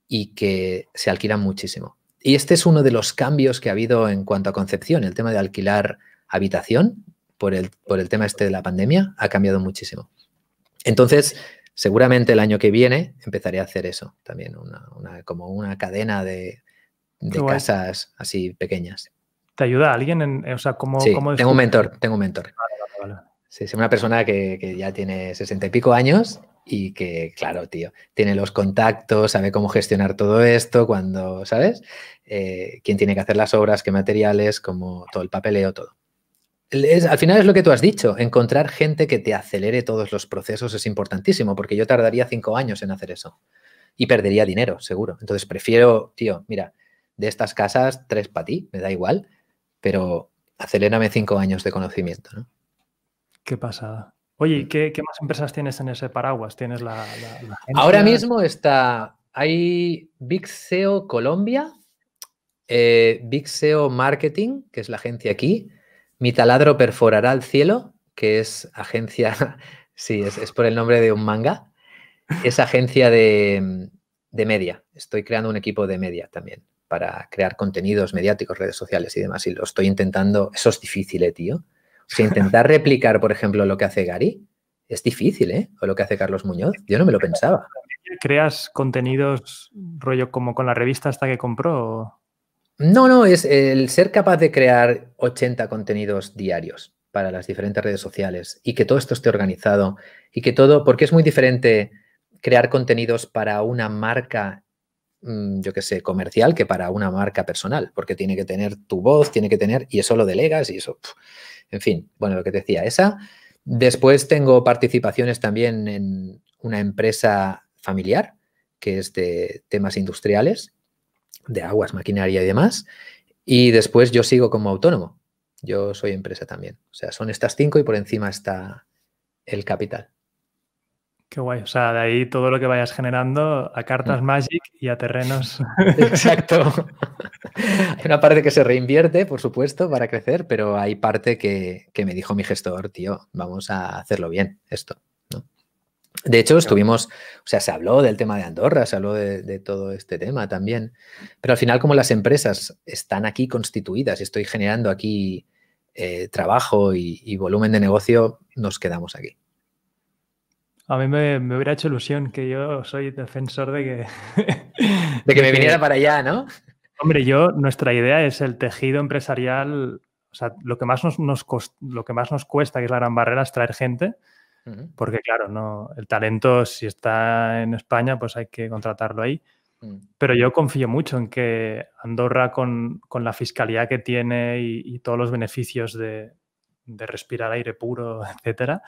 y que se alquilan muchísimo. Y este es uno de los cambios que ha habido en cuanto a concepción, el tema de alquilar habitación por el, por el tema este de la pandemia ha cambiado muchísimo. Entonces, seguramente el año que viene empezaré a hacer eso también, como una cadena de, casas así pequeñas. ¿Te ayuda alguien? En, o sea, tengo un mentor, tengo un mentor. Sí, es una persona que, ya tiene sesenta y pico años y que, claro, tío, tiene los contactos, sabe cómo gestionar todo esto, cuando, ¿sabes? Eh, quién tiene que hacer las obras, qué materiales, cómo todo el papeleo, todo al final es lo que tú has dicho, encontrar gente que te acelere todos los procesos es importantísimo, porque yo tardaría cinco años en hacer eso y perdería dinero, seguro. Entonces prefiero, tío, mira, de estas casas, tres para ti, me da igual, pero acelérame cinco años de conocimiento. ¿no? Qué pasada. Oye, mm. ¿qué, más empresas tienes en ese paraguas? ¿Tienes la, Ahora mismo está, hay Big SEO Colombia, Bigseo eh, Big SEO Marketing, que es la agencia aquí, mi taladro perforará el cielo, que es agencia, <laughs> sí, es, por el nombre de un manga, es agencia de, de media. Estoy creando un equipo de media también para crear contenidos mediáticos, redes sociales y demás. Y lo estoy intentando. Eso es difícil, eh, tío. O sea, intentar <laughs> replicar, por ejemplo, lo que hace Gary es difícil, ¿eh? O lo que hace Carlos Muñoz. Yo no me lo pensaba. ¿Creas contenidos rollo como con la revista hasta que compró? No, no, es el ser capaz de crear 80 contenidos diarios para las diferentes redes sociales y que todo esto esté organizado y que todo, porque es muy diferente crear contenidos para una marca, mm, yo qué sé, comercial que para una marca personal, porque tiene que tener tu voz, tiene que tener, y eso lo delegas y eso, en fin, bueno, lo que te decía, esa. Después tengo participaciones también en una empresa familiar, que es de temas industriales, de aguas, maquinaria y demás. Y después yo sigo como autónomo. Yo soy empresa también. O sea, son estas cinco y por encima está el capital. Qué guay. O sea, de ahí todo lo que vayas generando a cartas mm. Magic y a terrenos. <laughs> <laughs> Exacto. hay una parte que se reinvierte, por supuesto, para crecer, pero hay parte que, que me dijo mi gestor, tío, vamos a hacerlo bien esto. De hecho, estuvimos, o sea, se habló del tema de Andorra, se habló de, todo este tema también, pero al final como las empresas están aquí constituidas y estoy generando aquí eh, trabajo y, volumen de negocio, nos quedamos aquí. A mí me, hubiera hecho ilusión que yo soy defensor de que... <laughs> de que me viniera para allá, ¿no? Hombre, yo, nuestra idea es el tejido empresarial, o sea, lo que más nos, lo que más nos cuesta, que es la gran barrera, es traer gente porque claro, no, el talento si está en España, pues hay que contratarlo ahí. Mm. Pero yo confío mucho en que Andorra, con, la fiscalía que tiene y, todos los beneficios de, respirar aire puro, <laughs> etcétera,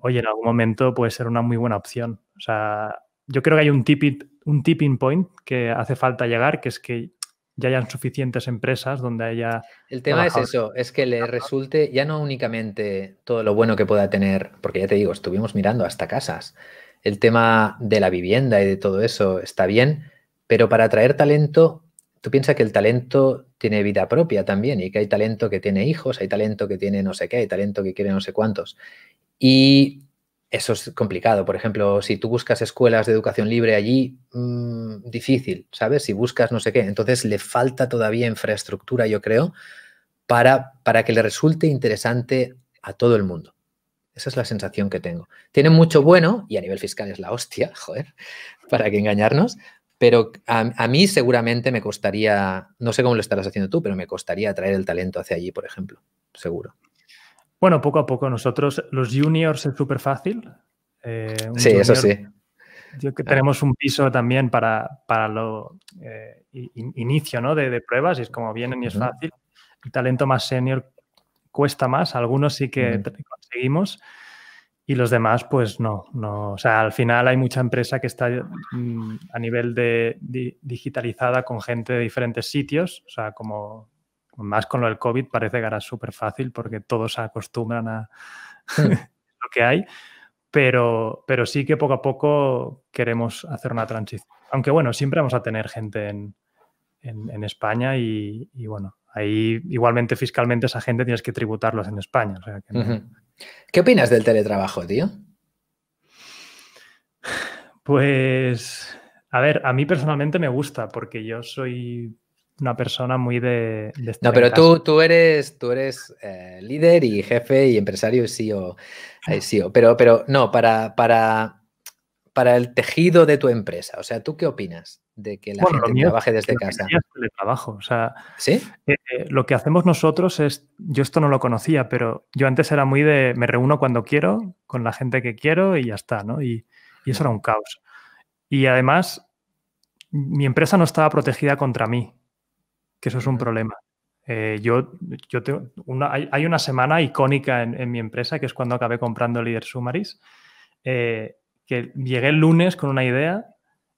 oye, en algún momento puede ser una muy buena opción. O sea, yo creo que hay un, tipping, un tipping point que hace falta llegar, que es que ya hayan suficientes empresas donde haya... El tema es eso, es que le resulte ya no únicamente todo lo bueno que pueda tener, porque ya te digo, estuvimos mirando hasta casas, el tema de la vivienda y de todo eso está bien, pero para atraer talento, tú piensas que el talento tiene vida propia también y que hay talento que tiene hijos, hay talento que tiene no sé qué, hay talento que quiere no sé cuántos. Y eso es complicado. Por ejemplo, si tú buscas escuelas de educación libre allí, mm, difícil, ¿sabes? Si buscas no sé qué. Entonces le falta todavía infraestructura, yo creo, para, para que le resulte interesante a todo el mundo. Esa es la sensación que tengo. Tiene mucho bueno, y a nivel fiscal es la hostia, <laughs> joder, para que engañarnos, pero a, a, mí seguramente me costaría, no sé cómo lo estarás haciendo tú, pero me costaría atraer el talento hacia allí, por ejemplo, seguro. Bueno, poco a poco nosotros, los juniors es súper fácil. Eh, sí, eso sí. Yo que tenemos un piso también para, para lo eh, inicio ¿no? de, de, pruebas y es como vienen y es fácil. El talento más senior cuesta más, algunos sí que conseguimos y los demás pues no, no. O sea, al final hay mucha empresa que está mm, a nivel de, de, digitalizada con gente de diferentes sitios, o sea, como más con lo del COVID parece que ahora súper fácil porque todos se acostumbran a <laughs> lo que hay, pero, pero sí que poco a poco queremos hacer una transición. Aunque bueno, siempre vamos a tener gente en, España y, bueno, ahí igualmente fiscalmente esa gente tienes que tributarlos en España. ¿Qué opinas del teletrabajo, tío? Pues, a ver, a mí personalmente me gusta porque yo soy una persona muy de... no, pero tú, tú eres, tú eres eh, líder y jefe y empresario y CEO. hay eh, CEO. Pero, pero no, para, para, para el tejido de tu empresa. O sea, ¿tú qué opinas de que la gente trabaje desde casa? O sea, ¿Sí? Eh, lo que hacemos nosotros es, yo esto no lo conocía, pero yo antes era muy de, me reúno cuando quiero, con la gente que quiero y ya está, ¿no? y eso era un caos. Y además, mi empresa no estaba protegida contra mí que eso es un problema. Eh, yo, yo tengo una, hay, una semana icónica en, mi empresa, que es cuando acabé comprando Leader Summaries, eh, que llegué el lunes con una idea,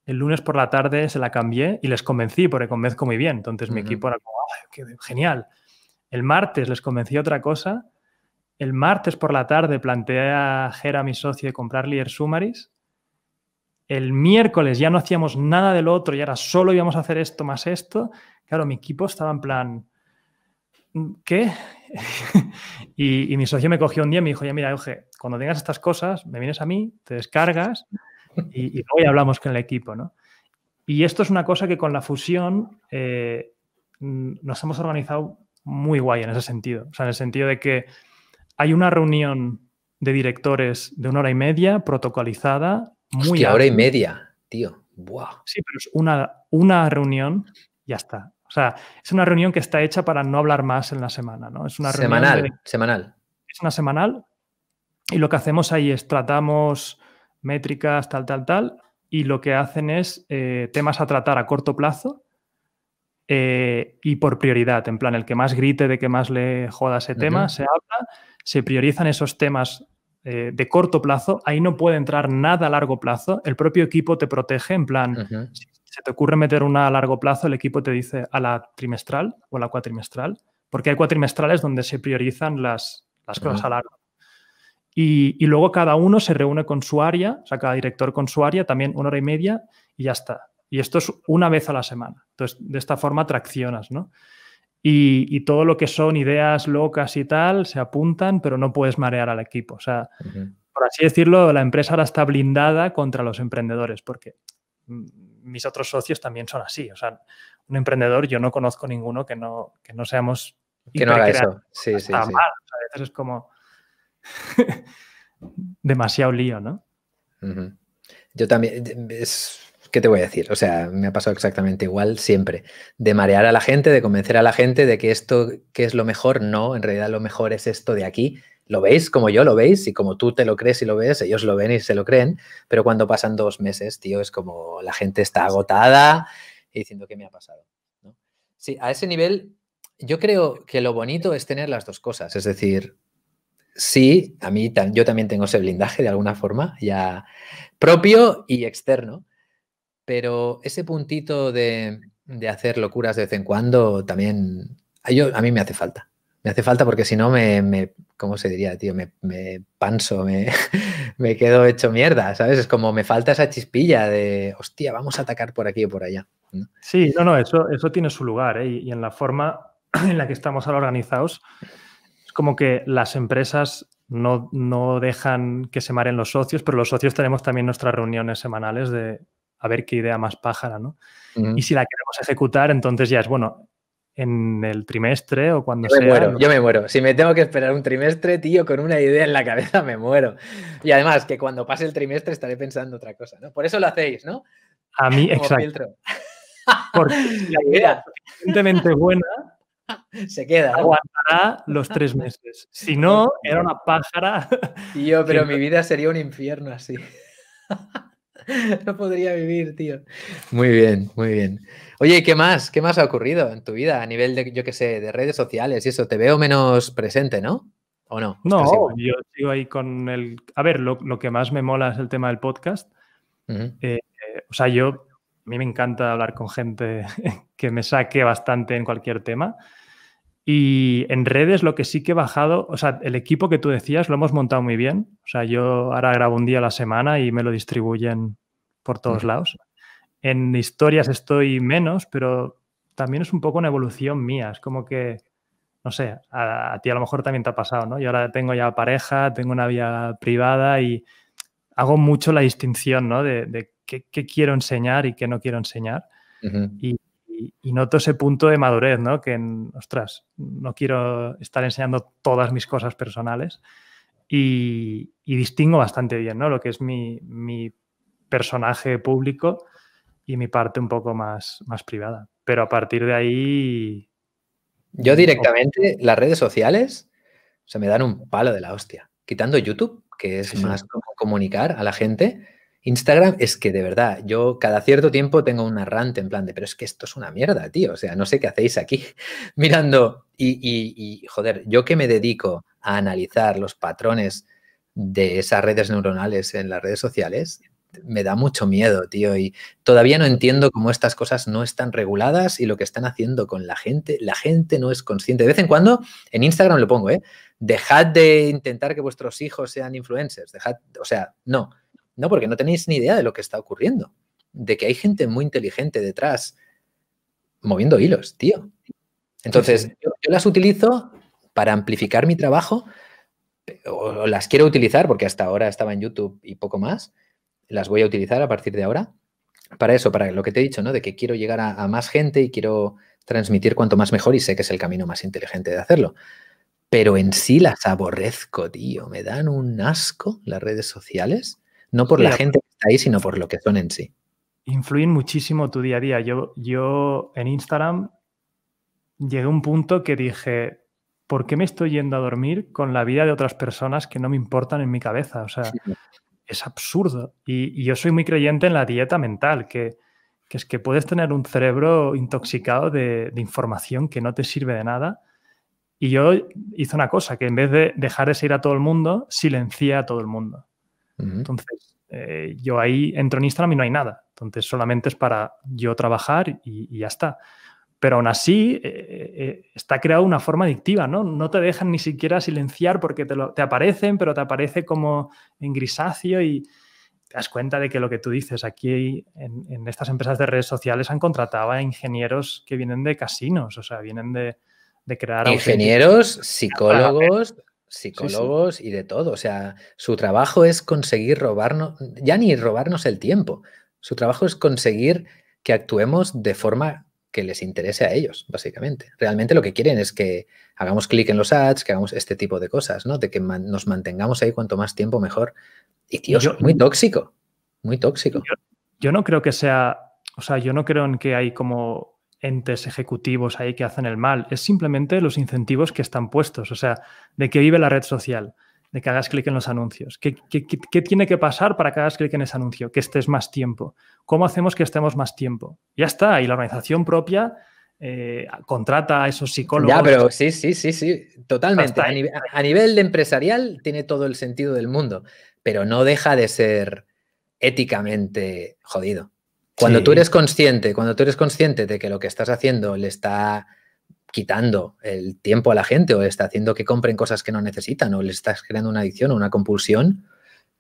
el lunes por la tarde se la cambié y les convencí, porque convenzco muy bien. Entonces mi equipo era como, genial! El martes les convencí otra cosa. El martes por la tarde planteé a Jera, mi socio, de comprar Leader Summaries el miércoles ya no hacíamos nada del otro y ahora solo íbamos a hacer esto más esto, claro, mi equipo estaba en plan, mm, ¿qué? <laughs> y, mi socio me cogió un día y me dijo, ya mira, Euge, cuando tengas estas cosas, me vienes a mí, te descargas y, hoy luego ya hablamos con el equipo, ¿no? Y esto es una cosa que con la fusión eh, mm, nos hemos organizado muy guay en ese sentido. O sea, en el sentido de que hay una reunión de directores de una hora y media protocolizada muy Hostia, hora y media, tío. Sí, pero es una, una reunión, ya está. O sea, es una reunión que está hecha para no hablar más en la semana, ¿no? Es una semanal, reunión semanal. Es una semanal y lo que hacemos ahí es tratamos métricas, tal, tal, tal, y lo que hacen es eh, temas a tratar a corto plazo eh, y por prioridad, en plan, el que más grite, de que más le joda ese tema, se habla, se priorizan esos temas eh, de corto plazo, ahí no puede entrar nada a largo plazo, el propio equipo te protege en plan, si se te ocurre meter una a largo plazo, el equipo te dice a la trimestral o a la cuatrimestral, porque hay cuatrimestrales donde se priorizan las, las cosas a largo. Y, y, luego cada uno se reúne con su área, o sea, cada director con su área, también una hora y media y ya está. Y esto es una vez a la semana. Entonces, de esta forma traccionas, ¿no? Y, todo lo que son ideas locas y tal se apuntan, pero no puedes marear al equipo. O sea, por así decirlo, la empresa ahora está blindada contra los emprendedores, porque mm, mis otros socios también son así. O sea, un emprendedor, yo no conozco ninguno que no, que no seamos. Que no haga eso. Sí, sí, sí. Mal. a veces es como <laughs> demasiado lío, ¿no? Yo también. Es ¿qué te voy a decir? O sea, me ha pasado exactamente igual siempre. De marear a la gente, de convencer a la gente de que esto que es lo mejor, no, en realidad lo mejor es esto de aquí. Lo veis como yo lo veis y como tú te lo crees y lo ves, ellos lo ven y se lo creen, pero cuando pasan dos meses, tío, es como la gente está agotada y diciendo qué me ha pasado. Sí, a ese nivel yo creo que lo bonito es tener las dos cosas, es decir, sí, a mí yo también tengo ese blindaje de alguna forma, ya propio y externo, pero ese puntito de, de hacer locuras de vez en cuando también a, yo, a mí me hace falta. Me hace falta porque si no me, me ¿cómo se diría, tío? Me, me panso, me, <laughs> me, quedo hecho mierda, ¿sabes? Es como me falta esa chispilla de, hostia, vamos a atacar por aquí o por allá. Sí, no, no, eso, eso tiene su lugar ¿eh? y en la forma <clears throat> en la que estamos ahora organizados, es como que las empresas no, no, dejan que se maren los socios, pero los socios tenemos también nuestras reuniones semanales de, a ver qué idea más pájara, ¿no? Y si la queremos ejecutar, entonces ya es, bueno, en el trimestre o cuando yo sea. yo me muero. Si me tengo que esperar un trimestre, tío, con una idea en la cabeza me muero. Y además, que cuando pase el trimestre estaré pensando otra cosa, ¿no? Por eso lo hacéis, ¿no? A mí, exacto. Filtro. Porque la <laughs> idea suficientemente buena <laughs> se queda. Aguantará los tres meses. Si no, era una pájara. Tío, pero <laughs> mi vida sería un infierno así. <laughs> no podría vivir, tío. Muy bien, muy bien. Oye, ¿qué más? ¿Qué más ha ocurrido en tu vida a nivel de, yo qué sé, de redes sociales y eso? Te veo menos presente, ¿no? ¿O no? No, yo sigo ahí con el... A ver, lo, que más me mola es el tema del podcast. Eh, eh, o sea, yo... A mí me encanta hablar con gente <laughs> que me saque bastante en cualquier tema. Y en redes lo que sí que he bajado, o sea, el equipo que tú decías lo hemos montado muy bien. O sea, yo ahora grabo un día a la semana y me lo distribuyen por todos lados. En historias estoy menos, pero también es un poco una evolución mía. Es como que, no sé, a, ti a lo mejor también te ha pasado, ¿no? Yo ahora tengo ya pareja, tengo una vida privada y hago mucho la distinción, ¿no? De, qué, quiero enseñar y qué no quiero enseñar y, noto ese punto de madurez, ¿no? Que, ostras, no quiero estar enseñando todas mis cosas personales y, distingo bastante bien, ¿no? Lo que es mi, personaje público y mi parte un poco más, más privada. Pero a partir de ahí... Yo directamente, las redes sociales se me dan un palo de la hostia. Quitando YouTube, que es más como comunicar a la gente, Instagram es que de verdad, yo cada cierto tiempo tengo un rant en plan de, pero es que esto es una mierda, tío. O sea, no sé qué hacéis aquí <laughs> mirando. Y, y joder, yo que me dedico a analizar los patrones de esas redes neuronales en las redes sociales, me da mucho miedo, tío. Y todavía no entiendo cómo estas cosas no están reguladas y lo que están haciendo con la gente. La gente no es consciente. De vez en cuando, en Instagram lo pongo, ¿eh? Dejad de intentar que vuestros hijos sean influencers. Dejad, o sea, no. No, porque no tenéis ni idea de lo que está ocurriendo, de que hay gente muy inteligente detrás moviendo hilos, tío. Entonces, yo, las utilizo para amplificar mi trabajo, o las quiero utilizar porque hasta ahora estaba en YouTube y poco más, las voy a utilizar a partir de ahora para eso, para lo que te he dicho, ¿no? De que quiero llegar a más gente y quiero transmitir cuanto más mejor y sé que es el camino más inteligente de hacerlo. Pero en sí las aborrezco, tío. Me dan un asco las redes sociales. No por la gente que está ahí, sino por lo que son en sí. Influyen muchísimo tu día a día. Yo, yo en Instagram llegué a un punto que dije, ¿por qué me estoy yendo a dormir con la vida de otras personas que no me importan en mi cabeza? O sea, es absurdo. Y, yo soy muy creyente en la dieta mental, que, es que puedes tener un cerebro intoxicado de, de, información que no te sirve de nada. Y yo hice una cosa, que en vez de dejar de seguir a todo el mundo, silencié a todo el mundo. Entonces, eh, yo ahí entro en Instagram y no hay nada. Entonces, solamente es para yo trabajar y, ya está. Pero aún así, eh, eh, está creado una forma adictiva, ¿no? No te dejan ni siquiera silenciar porque te, aparecen, pero te aparece como en grisáceo y, te das cuenta de que lo que tú dices aquí en, estas empresas de redes sociales han contratado a ingenieros que vienen de casinos, o sea, vienen de crear... Ingenieros, psicólogos, psicólogos y de todo. O sea, su trabajo es conseguir robarnos, ya ni robarnos el tiempo, su trabajo es conseguir que actuemos de forma que les interese a ellos, básicamente. Realmente lo que quieren es que hagamos clic en los ads, que hagamos este tipo de cosas, ¿no? De que nos mantengamos ahí cuanto más tiempo mejor. Y tío, es muy tóxico, muy tóxico. yo no creo que sea, o sea, yo no creo en que hay como entes ejecutivos ahí que hacen el mal, es simplemente los incentivos que están puestos, o sea, de qué vive la red social, de que hagas clic en los anuncios, ¿Qué, qué, tiene que pasar para que hagas clic en ese anuncio, que estés más tiempo, cómo hacemos que estemos más tiempo. Ya está, y la organización propia eh, contrata a esos psicólogos. Ya, pero sí, sí, sí, sí, totalmente. A, nivel empresarial tiene todo el sentido del mundo, pero no deja de ser éticamente jodido. Cuando tú eres consciente, cuando tú eres consciente de que lo que estás haciendo le está quitando el tiempo a la gente o está haciendo que compren cosas que no necesitan o le estás creando una adicción o una compulsión,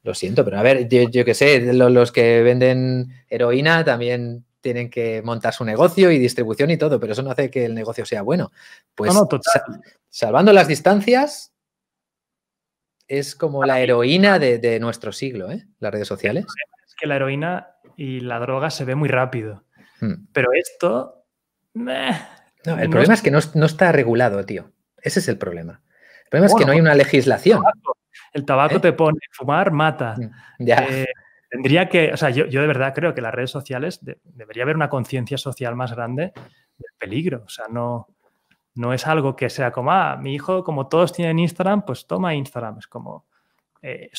lo siento, pero a ver, yo, qué sé, los, que venden heroína también tienen que montar su negocio y distribución y todo, pero eso no hace que el negocio sea bueno. Pues salvando las distancias, es como la heroína de, de nuestro siglo, ¿eh? Las redes sociales que la heroína y la droga se ve muy rápido. Hmm. Pero esto... no, el problema es, que no, está regulado, tío. Ese es el problema. El problema es que no hay una legislación. El tabaco, ¿Eh? te pone, fumar mata. Hmm, eh, tendría que, o sea, yo, de verdad creo que las redes sociales debería haber una conciencia social más grande del peligro. O sea, no, no es algo que sea como, ah, mi hijo, como todos tienen Instagram, pues toma Instagram. Es como, eh,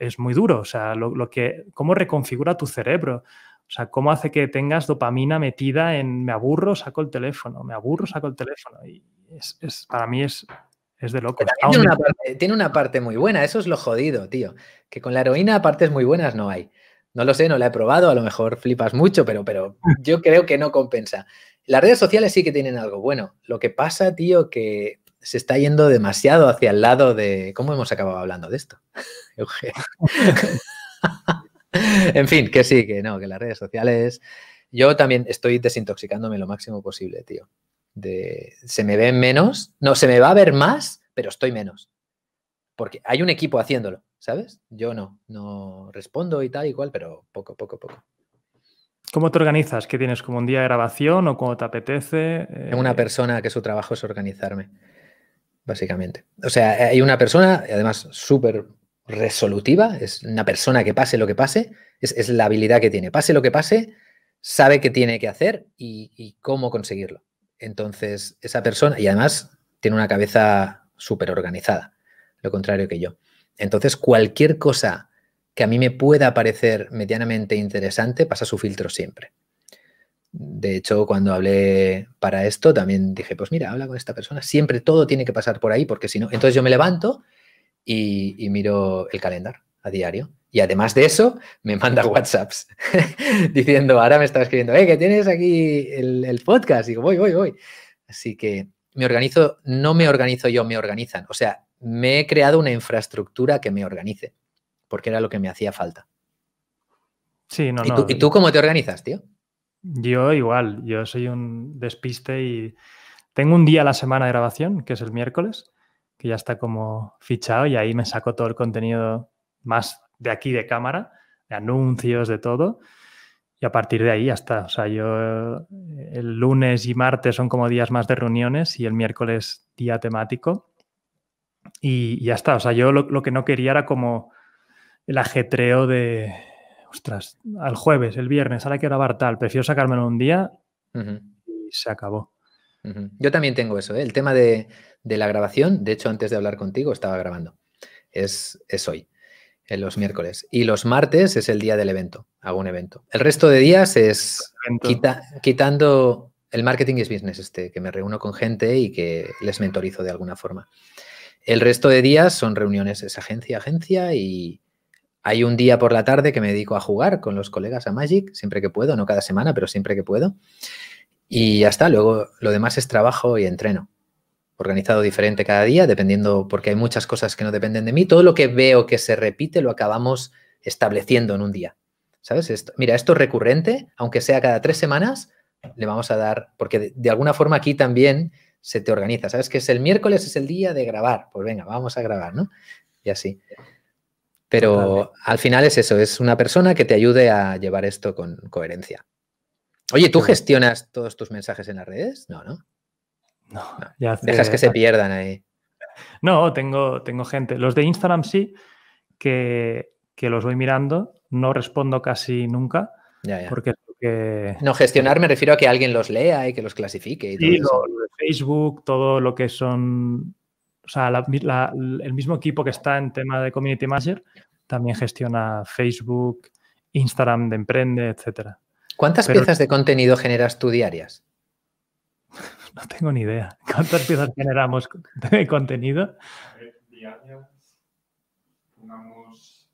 es, muy duro. O sea, lo, que, cómo reconfigura tu cerebro. O sea, cómo hace que tengas dopamina metida en me aburro, saco el teléfono, me aburro, saco el teléfono. Y es, para mí es, es de loco. Tiene una, parte, muy buena, eso es lo jodido, tío. Que con la heroína partes muy buenas no hay. No lo sé, no la he probado, a lo mejor flipas mucho, pero, pero <laughs> yo creo que no compensa. Las redes sociales sí que tienen algo bueno. Lo que pasa, tío, que se está yendo demasiado hacia el lado de. ¿Cómo hemos acabado hablando de esto? <laughs> <laughs> en fin, que sí, que no, que las redes sociales. Yo también estoy desintoxicándome lo máximo posible, tío. De, se me ven menos, no, se me va a ver más, pero estoy menos. Porque hay un equipo haciéndolo, ¿sabes? Yo no, no respondo y tal y cual, pero poco, poco, poco. ¿Cómo te organizas? ¿Qué tienes como un día de grabación o cómo te apetece? en Una eh, persona que su trabajo es organizarme básicamente. O sea, hay una persona, además, súper resolutiva, es una persona que pase lo que pase, es, la habilidad que tiene. Pase lo que pase, sabe qué tiene que hacer y cómo conseguirlo. Entonces, esa persona, y además tiene una cabeza súper organizada, lo contrario que yo. Entonces, cualquier cosa que a mí me pueda parecer medianamente interesante pasa su filtro siempre. De hecho, cuando hablé para esto, también dije, pues mira, habla con esta persona. Siempre todo tiene que pasar por ahí, porque si no, entonces yo me levanto y, miro el calendario a diario. Y además de eso, me manda <laughs> WhatsApps <laughs> diciendo, ahora me está escribiendo, hey, eh, que tienes aquí el, podcast. Y digo, voy, voy, voy. Así que me organizo, no me organizo yo, me organizan. O sea, me he creado una infraestructura que me organice, porque era lo que me hacía falta. Sí, no, ¿Y tú cómo te organizas, tío? Yo igual, yo soy un despiste y tengo un día a la semana de grabación, que es el miércoles, que ya está como fichado y ahí me saco todo el contenido más de aquí de cámara, de anuncios, de todo. Y a partir de ahí ya está. O sea, yo eh, el lunes y martes son como días más de reuniones y el miércoles día temático. Y, ya está. O sea, yo lo que no quería era como el ajetreo de, ostras, al jueves, el viernes, ahora quiero que grabar tal, prefiero sacármelo un día y se acabó. Yo también tengo eso, ¿eh? el tema de, la grabación, de hecho antes de hablar contigo estaba grabando, es, es hoy, en los miércoles. Y los martes es el día del evento, hago un evento. El resto de días es quitando el marketing es business, este, que me reúno con gente y que les mentorizo de alguna forma. El resto de días son reuniones, es agencia, agencia y, hay un día por la tarde que me dedico a jugar con los colegas a Magic, siempre que puedo, no cada semana, pero siempre que puedo. Y ya está, luego lo demás es trabajo y entreno. Organizado diferente cada día, dependiendo, porque hay muchas cosas que no dependen de mí. Todo lo que veo que se repite lo acabamos estableciendo en un día. ¿Sabes? mira, esto es recurrente, aunque sea cada tres semanas, le vamos a dar, porque de, de alguna forma aquí también se te organiza. ¿Sabes? Que es el miércoles, es el día de grabar. Pues venga, vamos a grabar, ¿no? Y así. Pero al final es eso, es una persona que te ayude a llevar esto con coherencia. Oye, ¿tú gestionas todos tus mensajes en las redes? No, ¿no? No, Dejas que se pierdan ahí. No, tengo, tengo gente. Los de Instagram sí, que, los voy mirando. No respondo casi nunca. Ya, ya. Porque No, gestionar me refiero a que alguien los lea y que los clasifique. Y todo lo de Facebook, todo lo que son o sea, el mismo equipo que está en tema de Community Manager también gestiona Facebook, Instagram de Emprende, etcétera. ¿Cuántas piezas de contenido generas tú diarias? <laughs> No tengo ni idea. ¿Cuántas piezas generamos de contenido? Diarias. Pongamos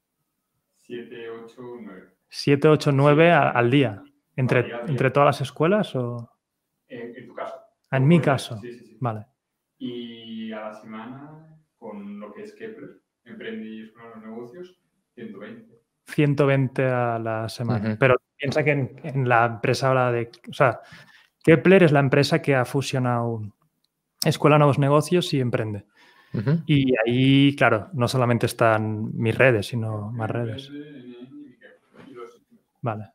7, 8, 9. 7, 8, 9 al día. ¿Entre, todas las escuelas o...? En, en tu caso. Ah, en mi caso. Sí, sí, sí. Vale. Y a la semana, con lo que es Kepler, emprendí los negocios, 120. 120 a la semana. Pero piensa que en, la empresa habla de... O sea, Kepler es la empresa que ha fusionado Escuela Nuevos Negocios y Emprende. Y ahí, claro, no solamente están mis redes, sino más redes. Vale.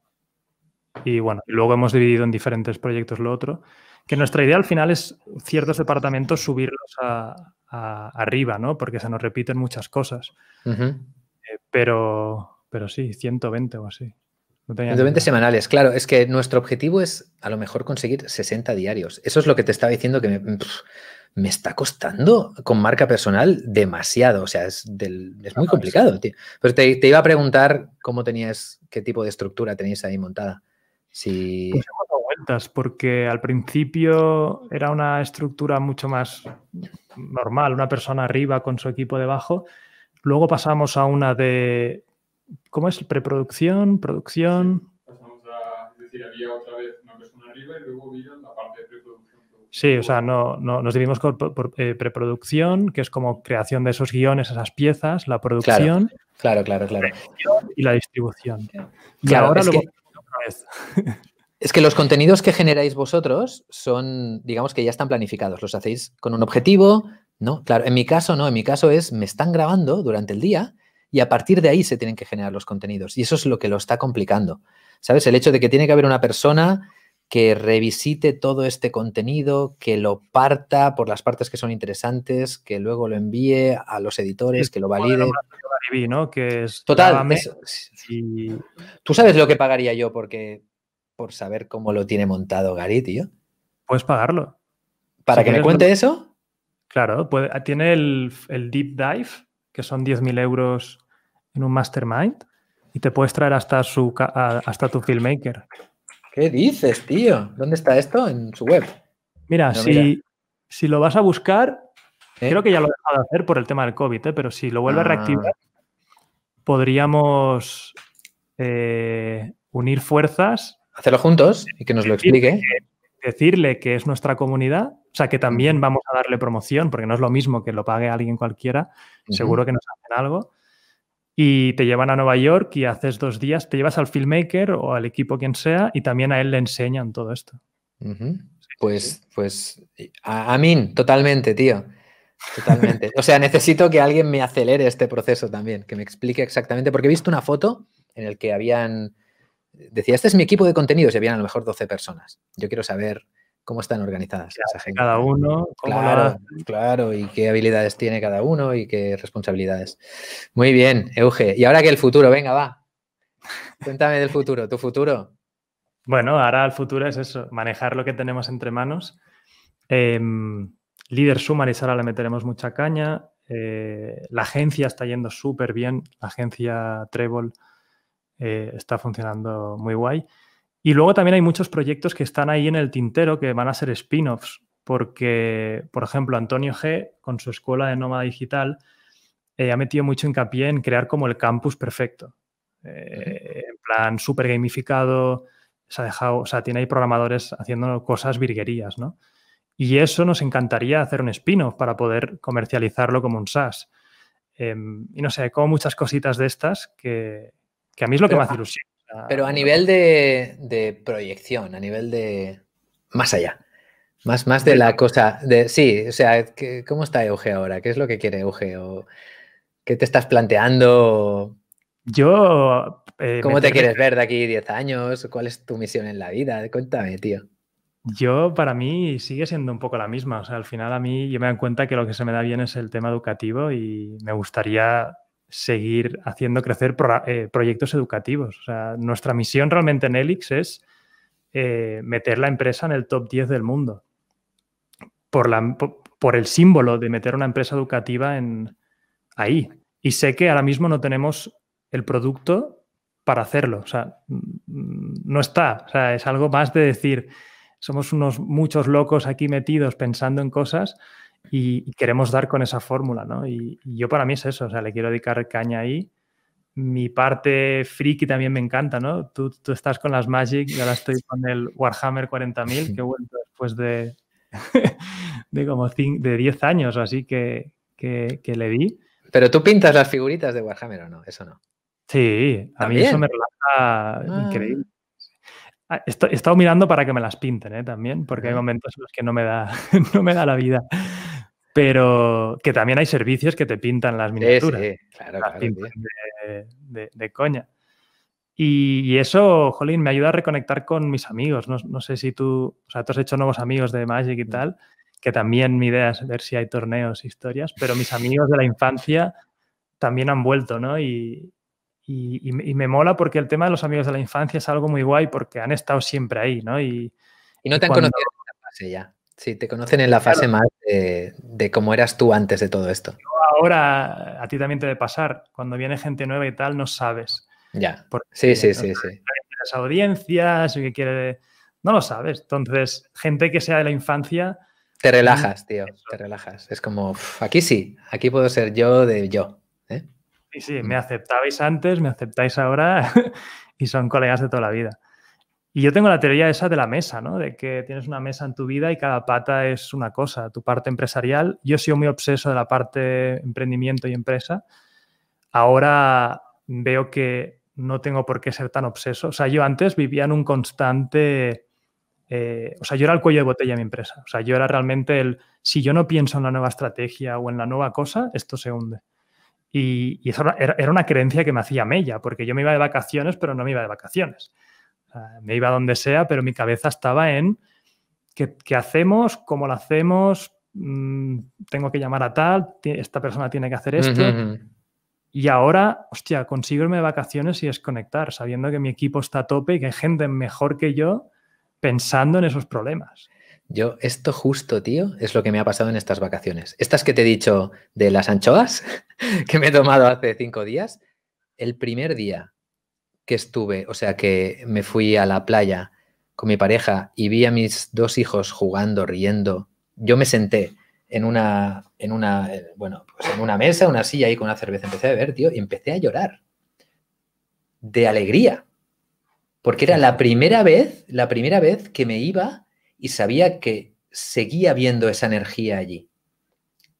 Y bueno, luego hemos dividido en diferentes proyectos lo otro que nuestra idea al final es ciertos departamentos subirlos a, arriba, ¿no? Porque se nos repiten muchas cosas. Eh, pero, pero sí, 120 o así. 120 semanales, claro. Es que nuestro objetivo es a lo mejor conseguir 60 diarios. Eso es lo que te estaba diciendo que me... está costando con marca personal demasiado, o sea, es, muy ah, complicado, tío. Pero te, iba a preguntar cómo tenías, qué tipo de estructura tenías ahí montada. Si... Pues porque al principio era una estructura mucho más normal, una persona arriba con su equipo debajo. Luego pasamos a una de, ¿cómo es? Preproducción, producción. Sí, pasamos a, decir, había otra vez una persona arriba y luego la parte de preproducción. Sí, o sea, no, nos dividimos por, eh, preproducción, que es como creación de esos guiones, esas piezas, la producción. Claro, claro, claro. Y la distribución. Y ahora luego... Que... <laughs> Es que los contenidos que generáis vosotros son, digamos que ya están planificados, los hacéis con un objetivo, ¿no? Claro, en mi caso no, en mi caso es, me están grabando durante el día y a partir de ahí se tienen que generar los contenidos y eso es lo que lo está complicando, ¿sabes? El hecho de que tiene que haber una persona que revisite todo este contenido, que lo parta por las partes que son interesantes, que luego lo envíe a los editores, que lo valide. Que es Total. Tú sabes lo que pagaría yo porque por saber cómo lo tiene montado Gary, tío? Puedes pagarlo. ¿Para que me cuente eso? Claro, ah, tiene el, Deep Dive, que son 10.000 euros en un Mastermind, y te puedes traer hasta, su, hasta tu filmmaker. ¿Qué dices, tío? ¿Dónde está esto? En su web. Mira, si, lo vas a buscar, ¿Eh? creo que ya lo he dejado de hacer por el tema del COVID, ¿eh? pero si lo vuelve a ah. reactivar, podríamos eh, unir fuerzas hacerlo juntos y que nos lo explique. Decirle que es nuestra comunidad, o sea, que también vamos a darle promoción, porque no es lo mismo que lo pague alguien cualquiera, seguro que nos hacen algo. Y te llevan a Nueva York y haces dos días, te llevas al filmmaker o al equipo quien sea y también a él le enseñan todo esto. Pues, pues, a, mí, totalmente, tío. Totalmente. O sea, necesito que alguien me acelere este proceso también, que me explique exactamente, porque he visto una foto en el que habían decía, este es mi equipo de contenidos se habían a lo mejor 12 personas. Yo quiero saber cómo están organizadas Cada uno, claro, claro, y qué habilidades tiene cada uno y qué responsabilidades. Muy bien, Euge. Y ahora que el futuro, venga, va. Cuéntame del futuro, tu futuro. Bueno, ahora el futuro es eso, manejar lo que tenemos entre manos. Em, líder Sumaris, ahora le meteremos mucha caña. Eh, la agencia está yendo súper bien, la agencia Treble. Eh, está funcionando muy guay. Y luego también hay muchos proyectos que están ahí en el tintero que van a ser spin-offs, porque, por ejemplo, Antonio G, con su escuela de nómada digital, eh, ha metido mucho hincapié en crear como el campus perfecto. Eh, en plan, súper gamificado, se ha dejado, o sea, tiene ahí programadores haciendo cosas virguerías, ¿no? Y eso nos encantaría hacer un spin-off para poder comercializarlo como un SaaS. Em, y no sé, como muchas cositas de estas que, que a mí es lo que me hace ilusión. Pero a nivel de, proyección, a nivel de. Más allá. Más, más de la cosa. sí, o sea, ¿cómo está Euge ahora? ¿Qué es lo que quiere Euge? ¿O ¿Qué te estás planteando? Yo. Eh, ¿Cómo te quieres ver de aquí 10 años? ¿Cuál es tu misión en la vida? Cuéntame, tío. Yo, para mí, sigue siendo un poco la misma. O sea, al final a mí yo me dan cuenta que lo que se me da bien es el tema educativo y me gustaría seguir haciendo crecer eh, proyectos educativos. nuestra misión realmente en Elix es eh, meter la empresa en el top 10 del mundo. Por, el símbolo de meter una empresa educativa en, ahí. Y sé que ahora mismo no tenemos el producto para hacerlo. Mm, no está. es algo más de decir, somos unos muchos locos aquí metidos pensando en cosas y, queremos dar con esa fórmula, ¿no? Y, yo para mí es eso, o sea, le quiero dedicar caña ahí. Mi parte friki también me encanta, ¿no? Tú, estás con las Magic, yo ahora estoy con el Warhammer 40.000, que he vuelto después de, <laughs> de como de 10 años o así que, que, le di. Pero tú pintas las figuritas de Warhammer o no, eso no. Sí, a mí eso me relaja ah. increíble. Ah, he estado mirando para que me las pinten ¿eh? también, porque hay momentos en los que no me da, <laughs> no me da la vida. Pero que también hay servicios que te pintan las miniaturas. Sí, claro, claro, de, coña. Y, eso, jolín, me ayuda a reconectar con mis amigos. No, sé si tú, o sea, tú has hecho nuevos amigos de Magic y tal, que también mi idea es ver si hay torneos, historias, pero mis amigos de la infancia también han vuelto, ¿no? Y, y, me mola porque el tema de los amigos de la infancia es algo muy guay porque han estado siempre ahí, ¿no? Y, no te han conocido en la fase ya. Sí, te conocen en la fase más de, cómo eras tú antes de todo esto. Ahora a ti también te debe pasar. Cuando viene gente nueva y tal, no sabes. Ya. sí, sí, sí, sí. Las audiencias, y que quiere. No lo sabes. Entonces, gente que sea de la infancia. Te mm, relajas, tío. Te relajas. Es como, aquí sí, aquí puedo ser yo de yo. Sí, sí, mm. me aceptabais antes, me aceptáis ahora <laughs> y son colegas de toda la vida. Y yo tengo la teoría esa de la mesa, ¿no? De que tienes una mesa en tu vida y cada pata es una cosa, tu parte empresarial. Yo he sido muy obseso de la parte emprendimiento y empresa. Ahora veo que no tengo por qué ser tan obseso. O sea, yo antes vivía en un constante... Eh, o sea, yo era el cuello de botella de mi empresa. O sea, yo era realmente el... Si yo no pienso en la nueva estrategia o en la nueva cosa, esto se hunde. Y, eso era, una creencia que me hacía mella, porque yo me iba de vacaciones, pero no me iba de vacaciones. me iba donde sea, pero mi cabeza estaba en qué, hacemos, cómo lo hacemos, mm, tengo que llamar a tal, esta persona tiene que hacer esto. Y ahora, hostia, consigo irme de vacaciones y desconectar, sabiendo que mi equipo está a tope y que hay gente mejor que yo pensando en esos problemas. Yo, esto justo, tío, es lo que me ha pasado en estas vacaciones. Estas que te he dicho de las anchoas, <laughs> que me he tomado hace cinco días, el primer día que estuve, o sea, que me fui a la playa con mi pareja y vi a mis dos hijos jugando, riendo, yo me senté en una, en una, eh, bueno, pues en una mesa, una silla ahí con una cerveza, empecé a ver, tío, y empecé a llorar de alegría, porque era la primera vez, la primera vez que me iba y sabía que seguía viendo esa energía allí.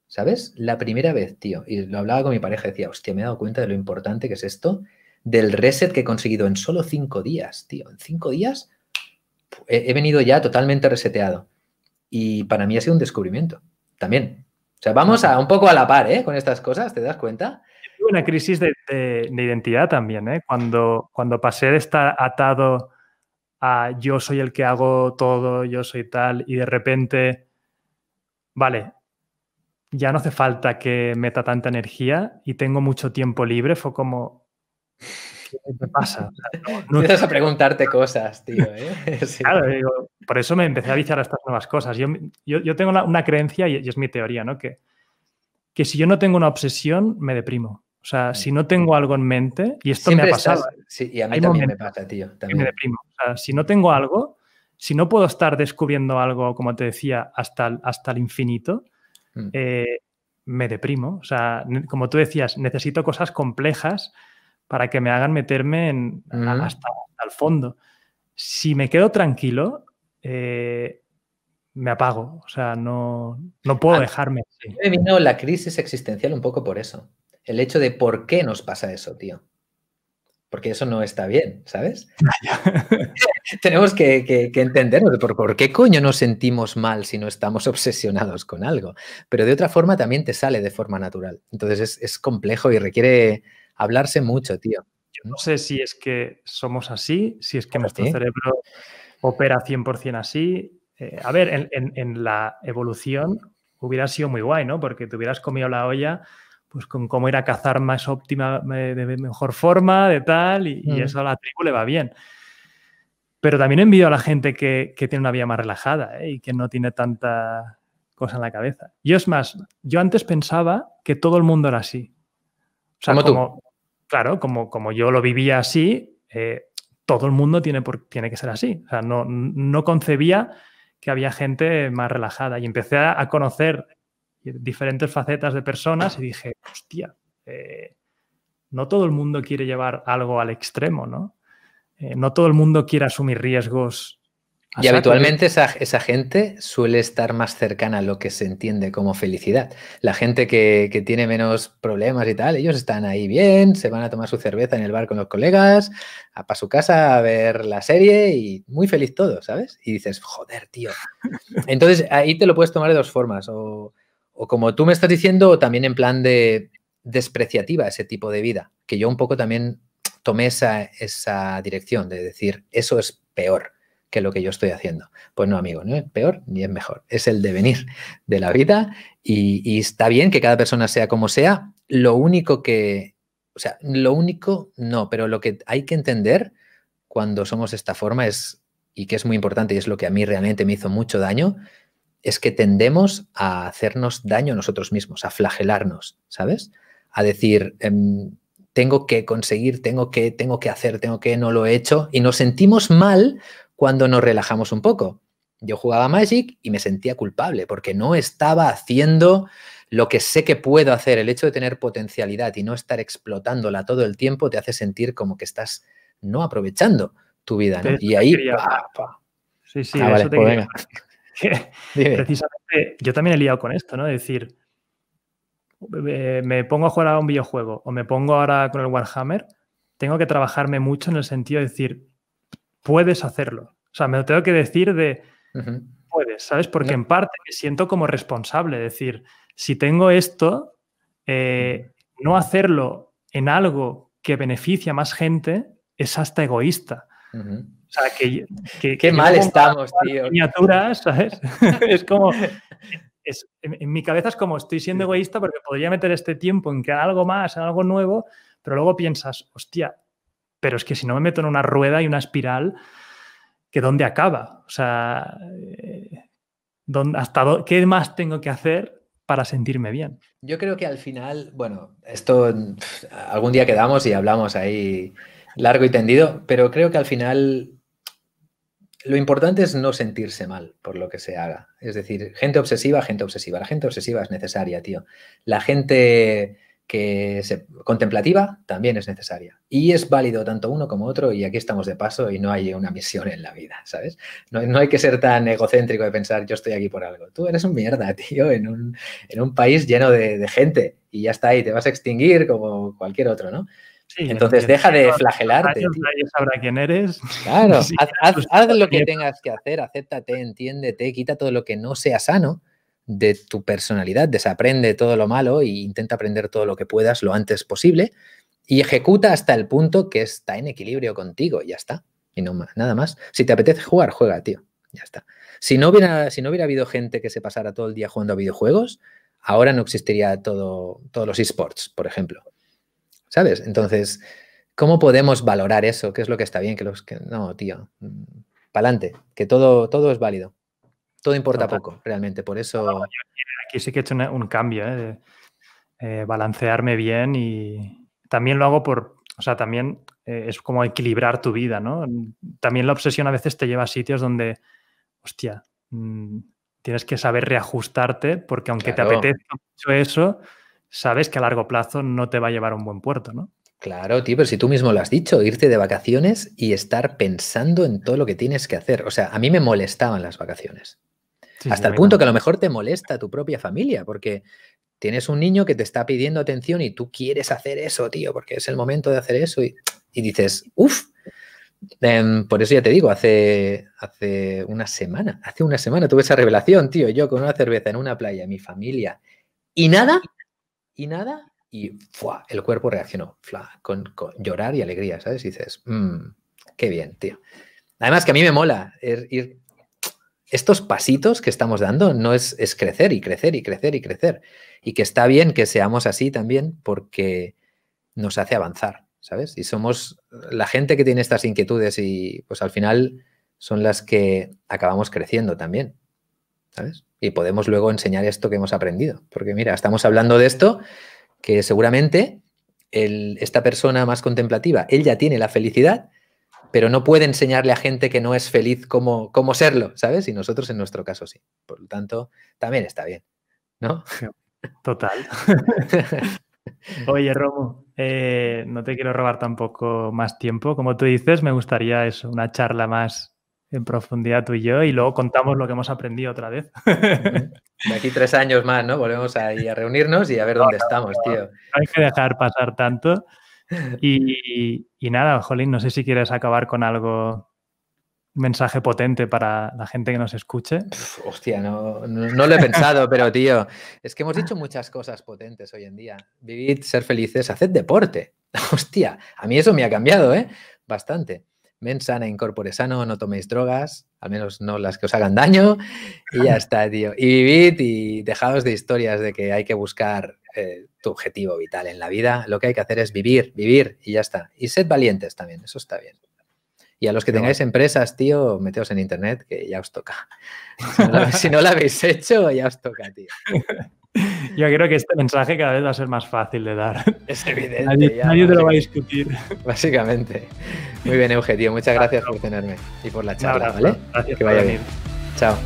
¿Sabes? La primera vez, tío, y lo hablaba con mi pareja, decía, hostia, me he dado cuenta de lo importante que es esto, del reset que he conseguido en solo cinco días, tío. En cinco días he, venido ya totalmente reseteado. Y para mí ha sido un descubrimiento también. O sea, vamos a, un poco a la par ¿eh? con estas cosas, ¿te das cuenta? una crisis de, identidad también, ¿eh? cuando, cuando pasé de estar atado yo soy el que hago todo, yo soy tal, y de repente, vale, ya no hace falta que meta tanta energía y tengo mucho tiempo libre, fue como, ¿qué me pasa? no, a preguntarte cosas, tío. ¿eh? <laughs> Claro, por eso me empecé a bichar a estas nuevas cosas. Yo, tengo una, creencia, y, es mi teoría, ¿no? Que, que si yo no tengo una obsesión, me deprimo. O sea, si no tengo algo en mente, y esto me ha pasado. sí, y a mí también me pasa, tío. Me deprimo. O sea, si no tengo algo, si no puedo estar descubriendo algo, como te decía, hasta el, hasta el infinito, mm. eh, me deprimo. O sea, como tú decías, necesito cosas complejas para que me hagan meterme en, mm. hasta, el fondo. Si me quedo tranquilo, eh, me apago. O sea, no, no puedo ah, dejarme. vino la crisis existencial un poco por eso el hecho de por qué nos pasa eso, tío. Porque eso no está bien, ¿sabes? <laughs> <laughs> Tenemos que, entendernos por, qué coño nos sentimos mal si no estamos <laughs> obsesionados con algo. Pero de otra forma también te sale de forma natural. Entonces es, complejo y requiere hablarse mucho, tío. Yo no sé si es que somos así, si es que nuestro cerebro opera 100% así. Eh, a ver, en, en la evolución hubiera sido muy guay, ¿no? Porque te hubieras comido la olla pues con cómo ir a cazar más óptima, eh, de, mejor forma, de tal, y, mm. eso a la tribu le va bien. Pero también envío a la gente que, que tiene una vida más relajada eh, y que no tiene tanta cosa en la cabeza. Y es más, yo antes pensaba que todo el mundo era así. O sea, como, Claro, como, como yo lo vivía así, eh, todo el mundo tiene, por, tiene que ser así. O sea, no, no concebía que había gente más relajada. Y empecé a conocer diferentes facetas de personas y dije, hostia, eh, no todo el mundo quiere llevar algo al extremo, ¿no? Eh, no todo el mundo quiere asumir riesgos. Y habitualmente esa, esa, gente suele estar más cercana a lo que se entiende como felicidad. La gente que, tiene menos problemas y tal, ellos están ahí bien, se van a tomar su cerveza en el bar con los colegas, a para su casa a ver la serie y muy feliz todo, ¿sabes? Y dices, joder, tío. Entonces ahí te lo puedes tomar de dos formas. O o como tú me estás diciendo, también en plan de despreciativa ese tipo de vida, que yo un poco también tomé esa, esa dirección de decir, eso es peor que lo que yo estoy haciendo. Pues no, amigo, no es peor ni es mejor, es el devenir de la vida y, está bien que cada persona sea como sea, lo único que, o sea, lo único no, pero lo que hay que entender cuando somos esta forma es, y que es muy importante y es lo que a mí realmente me hizo mucho daño, es que tendemos a hacernos daño nosotros mismos, a flagelarnos, ¿sabes? A decir, em, tengo que conseguir, tengo que, tengo que hacer, tengo que, no lo he hecho, y nos sentimos mal cuando nos relajamos un poco. Yo jugaba Magic y me sentía culpable porque no estaba haciendo lo que sé que puedo hacer. El hecho de tener potencialidad y no estar explotándola todo el tiempo te hace sentir como que estás no aprovechando tu vida. Y ahí... Pa, Sí, sí, ah, pues precisamente yo también he liado con esto, ¿no? Es decir, eh, me pongo a jugar a un videojuego o me pongo ahora con el Warhammer, tengo que trabajarme mucho en el sentido de decir, puedes hacerlo. O sea, me lo tengo que decir de, puedes, ¿sabes? Porque en parte me siento como responsable, decir, si tengo esto, eh, no hacerlo en algo que beneficia a más gente es hasta egoísta. O sea, que, Qué mal estamos, tío. Miniaturas, ¿sabes? <laughs> es como. en, mi cabeza es como estoy siendo egoísta porque podría meter este tiempo en crear algo más, en algo nuevo, pero luego piensas, hostia, pero es que si no me meto en una rueda y una espiral, ¿qué dónde acaba? O sea, eh, ¿dónde, hasta ¿qué más tengo que hacer para sentirme bien. Yo creo que al final, bueno, esto algún día quedamos y hablamos ahí largo y tendido, pero creo que al final lo importante es no sentirse mal por lo que se haga. Es decir, gente obsesiva, gente obsesiva. La gente obsesiva es necesaria, tío. La gente que se, contemplativa también es necesaria. Y es válido tanto uno como otro y aquí estamos de paso y no hay una misión en la vida, ¿sabes? No, hay que ser tan egocéntrico de pensar yo estoy aquí por algo. Tú eres un mierda, <laughs> tío, en un, país lleno de, de gente y ya está ahí, te vas a extinguir como cualquier otro, ¿no? Entonces deja de flagelarte. nadie sabrá quién eres. <laughs> Claro, haz, lo que tengas que hacer, acéptate, entiéndete, quita todo lo que no sea sano de tu personalidad, desaprende todo lo malo e intenta aprender todo lo que puedas lo antes posible y ejecuta hasta el punto que está en equilibrio contigo, ya está. Y no nada más. Si te apetece jugar, juega, tío. Ya está. Si no hubiera, habido gente que se pasara todo el día jugando a videojuegos, ahora no existiría todo, todos los esports, por ejemplo. ¿sabes? Entonces, ¿cómo podemos valorar eso? ¿Qué es lo que está bien? Que los que... No, tío, mm, pa'lante, que todo, todo es válido. Todo importa poco, realmente. Por eso... aquí sí que he hecho un cambio, ¿eh? Eh, balancearme bien y también lo hago por, o sea, también eh, es como equilibrar tu vida, ¿no? También la obsesión a veces te lleva a sitios donde, hostia, mm, tienes que saber reajustarte porque aunque te apetezca mucho eso, sabes que a largo plazo no te va a llevar a un buen puerto, ¿no? Claro, tío, pero si tú mismo lo has dicho, irte de vacaciones y estar pensando en todo lo que tienes que hacer. O sea, a mí me molestaban las vacaciones. Hasta el punto que a lo mejor te molesta tu propia familia, porque tienes un niño que te está pidiendo atención y tú quieres hacer eso, tío, porque es el momento de hacer eso. Y, dices, uff, em, por eso ya te digo, hace, hace una semana, hace una semana tuve esa revelación, tío, yo con una cerveza en una playa, mi familia, y nada, y nada, y el cuerpo reaccionó Con, llorar y alegría, ¿sabes? Y dices, mm, qué bien, tío. Además que a mí me mola er, ir, estos pasitos que estamos dando no es, es, crecer y crecer y crecer y crecer. Y que está bien que seamos así también porque nos hace avanzar, ¿sabes? Y somos la gente que tiene estas inquietudes y pues al final son las que acabamos creciendo también, ¿sabes? y podemos luego enseñar esto que hemos aprendido. Porque mira, estamos hablando de esto que seguramente esta persona más contemplativa, él ya tiene la felicidad, pero no puede enseñarle a gente que no es feliz cómo, cómo serlo, ¿sabes? Y nosotros en nuestro caso sí. Por lo tanto, también está bien, ¿no? <laughs> Total. <laughs> Oye, Romo, eh, no te quiero robar tampoco más tiempo. Como tú dices, me gustaría eso, una charla más en profundidad tú y yo y luego contamos lo que hemos aprendido otra vez. De aquí tres años más, ¿no? Volvemos ahí a reunirnos y a ver dónde estamos, tío. No hay que dejar pasar tanto. Y, nada, Jolín, no sé si quieres acabar con algo, mensaje potente para la gente que nos escuche. hostia, no, no lo he pensado, pero <laughs> tío, es que hemos dicho muchas cosas potentes hoy en día. Vivid, ser felices, hacer deporte. <laughs> Hostia, a mí eso me ha cambiado, ¿eh? Bastante men sana, incorpore sano, no toméis drogas, al menos no las que os hagan daño, y ya está, tío. Y vivid y dejaos de historias de que hay que buscar eh, tu objetivo vital en la vida. Lo que hay que hacer es vivir, vivir y ya está. Y sed valientes también, eso está bien. Y a los que tengáis empresas, tío, meteos en internet, que ya os toca. <laughs> Si no, lo habéis hecho, ya os toca, tío. <laughs> Yo creo que este mensaje cada vez va a ser más fácil de dar. Es evidente. Nadie, te lo va a discutir. Básicamente. Muy bien, Euge, tío. Muchas gracias por tenerme y por la charla, ¿vale? Gracias que vaya bien. Chao.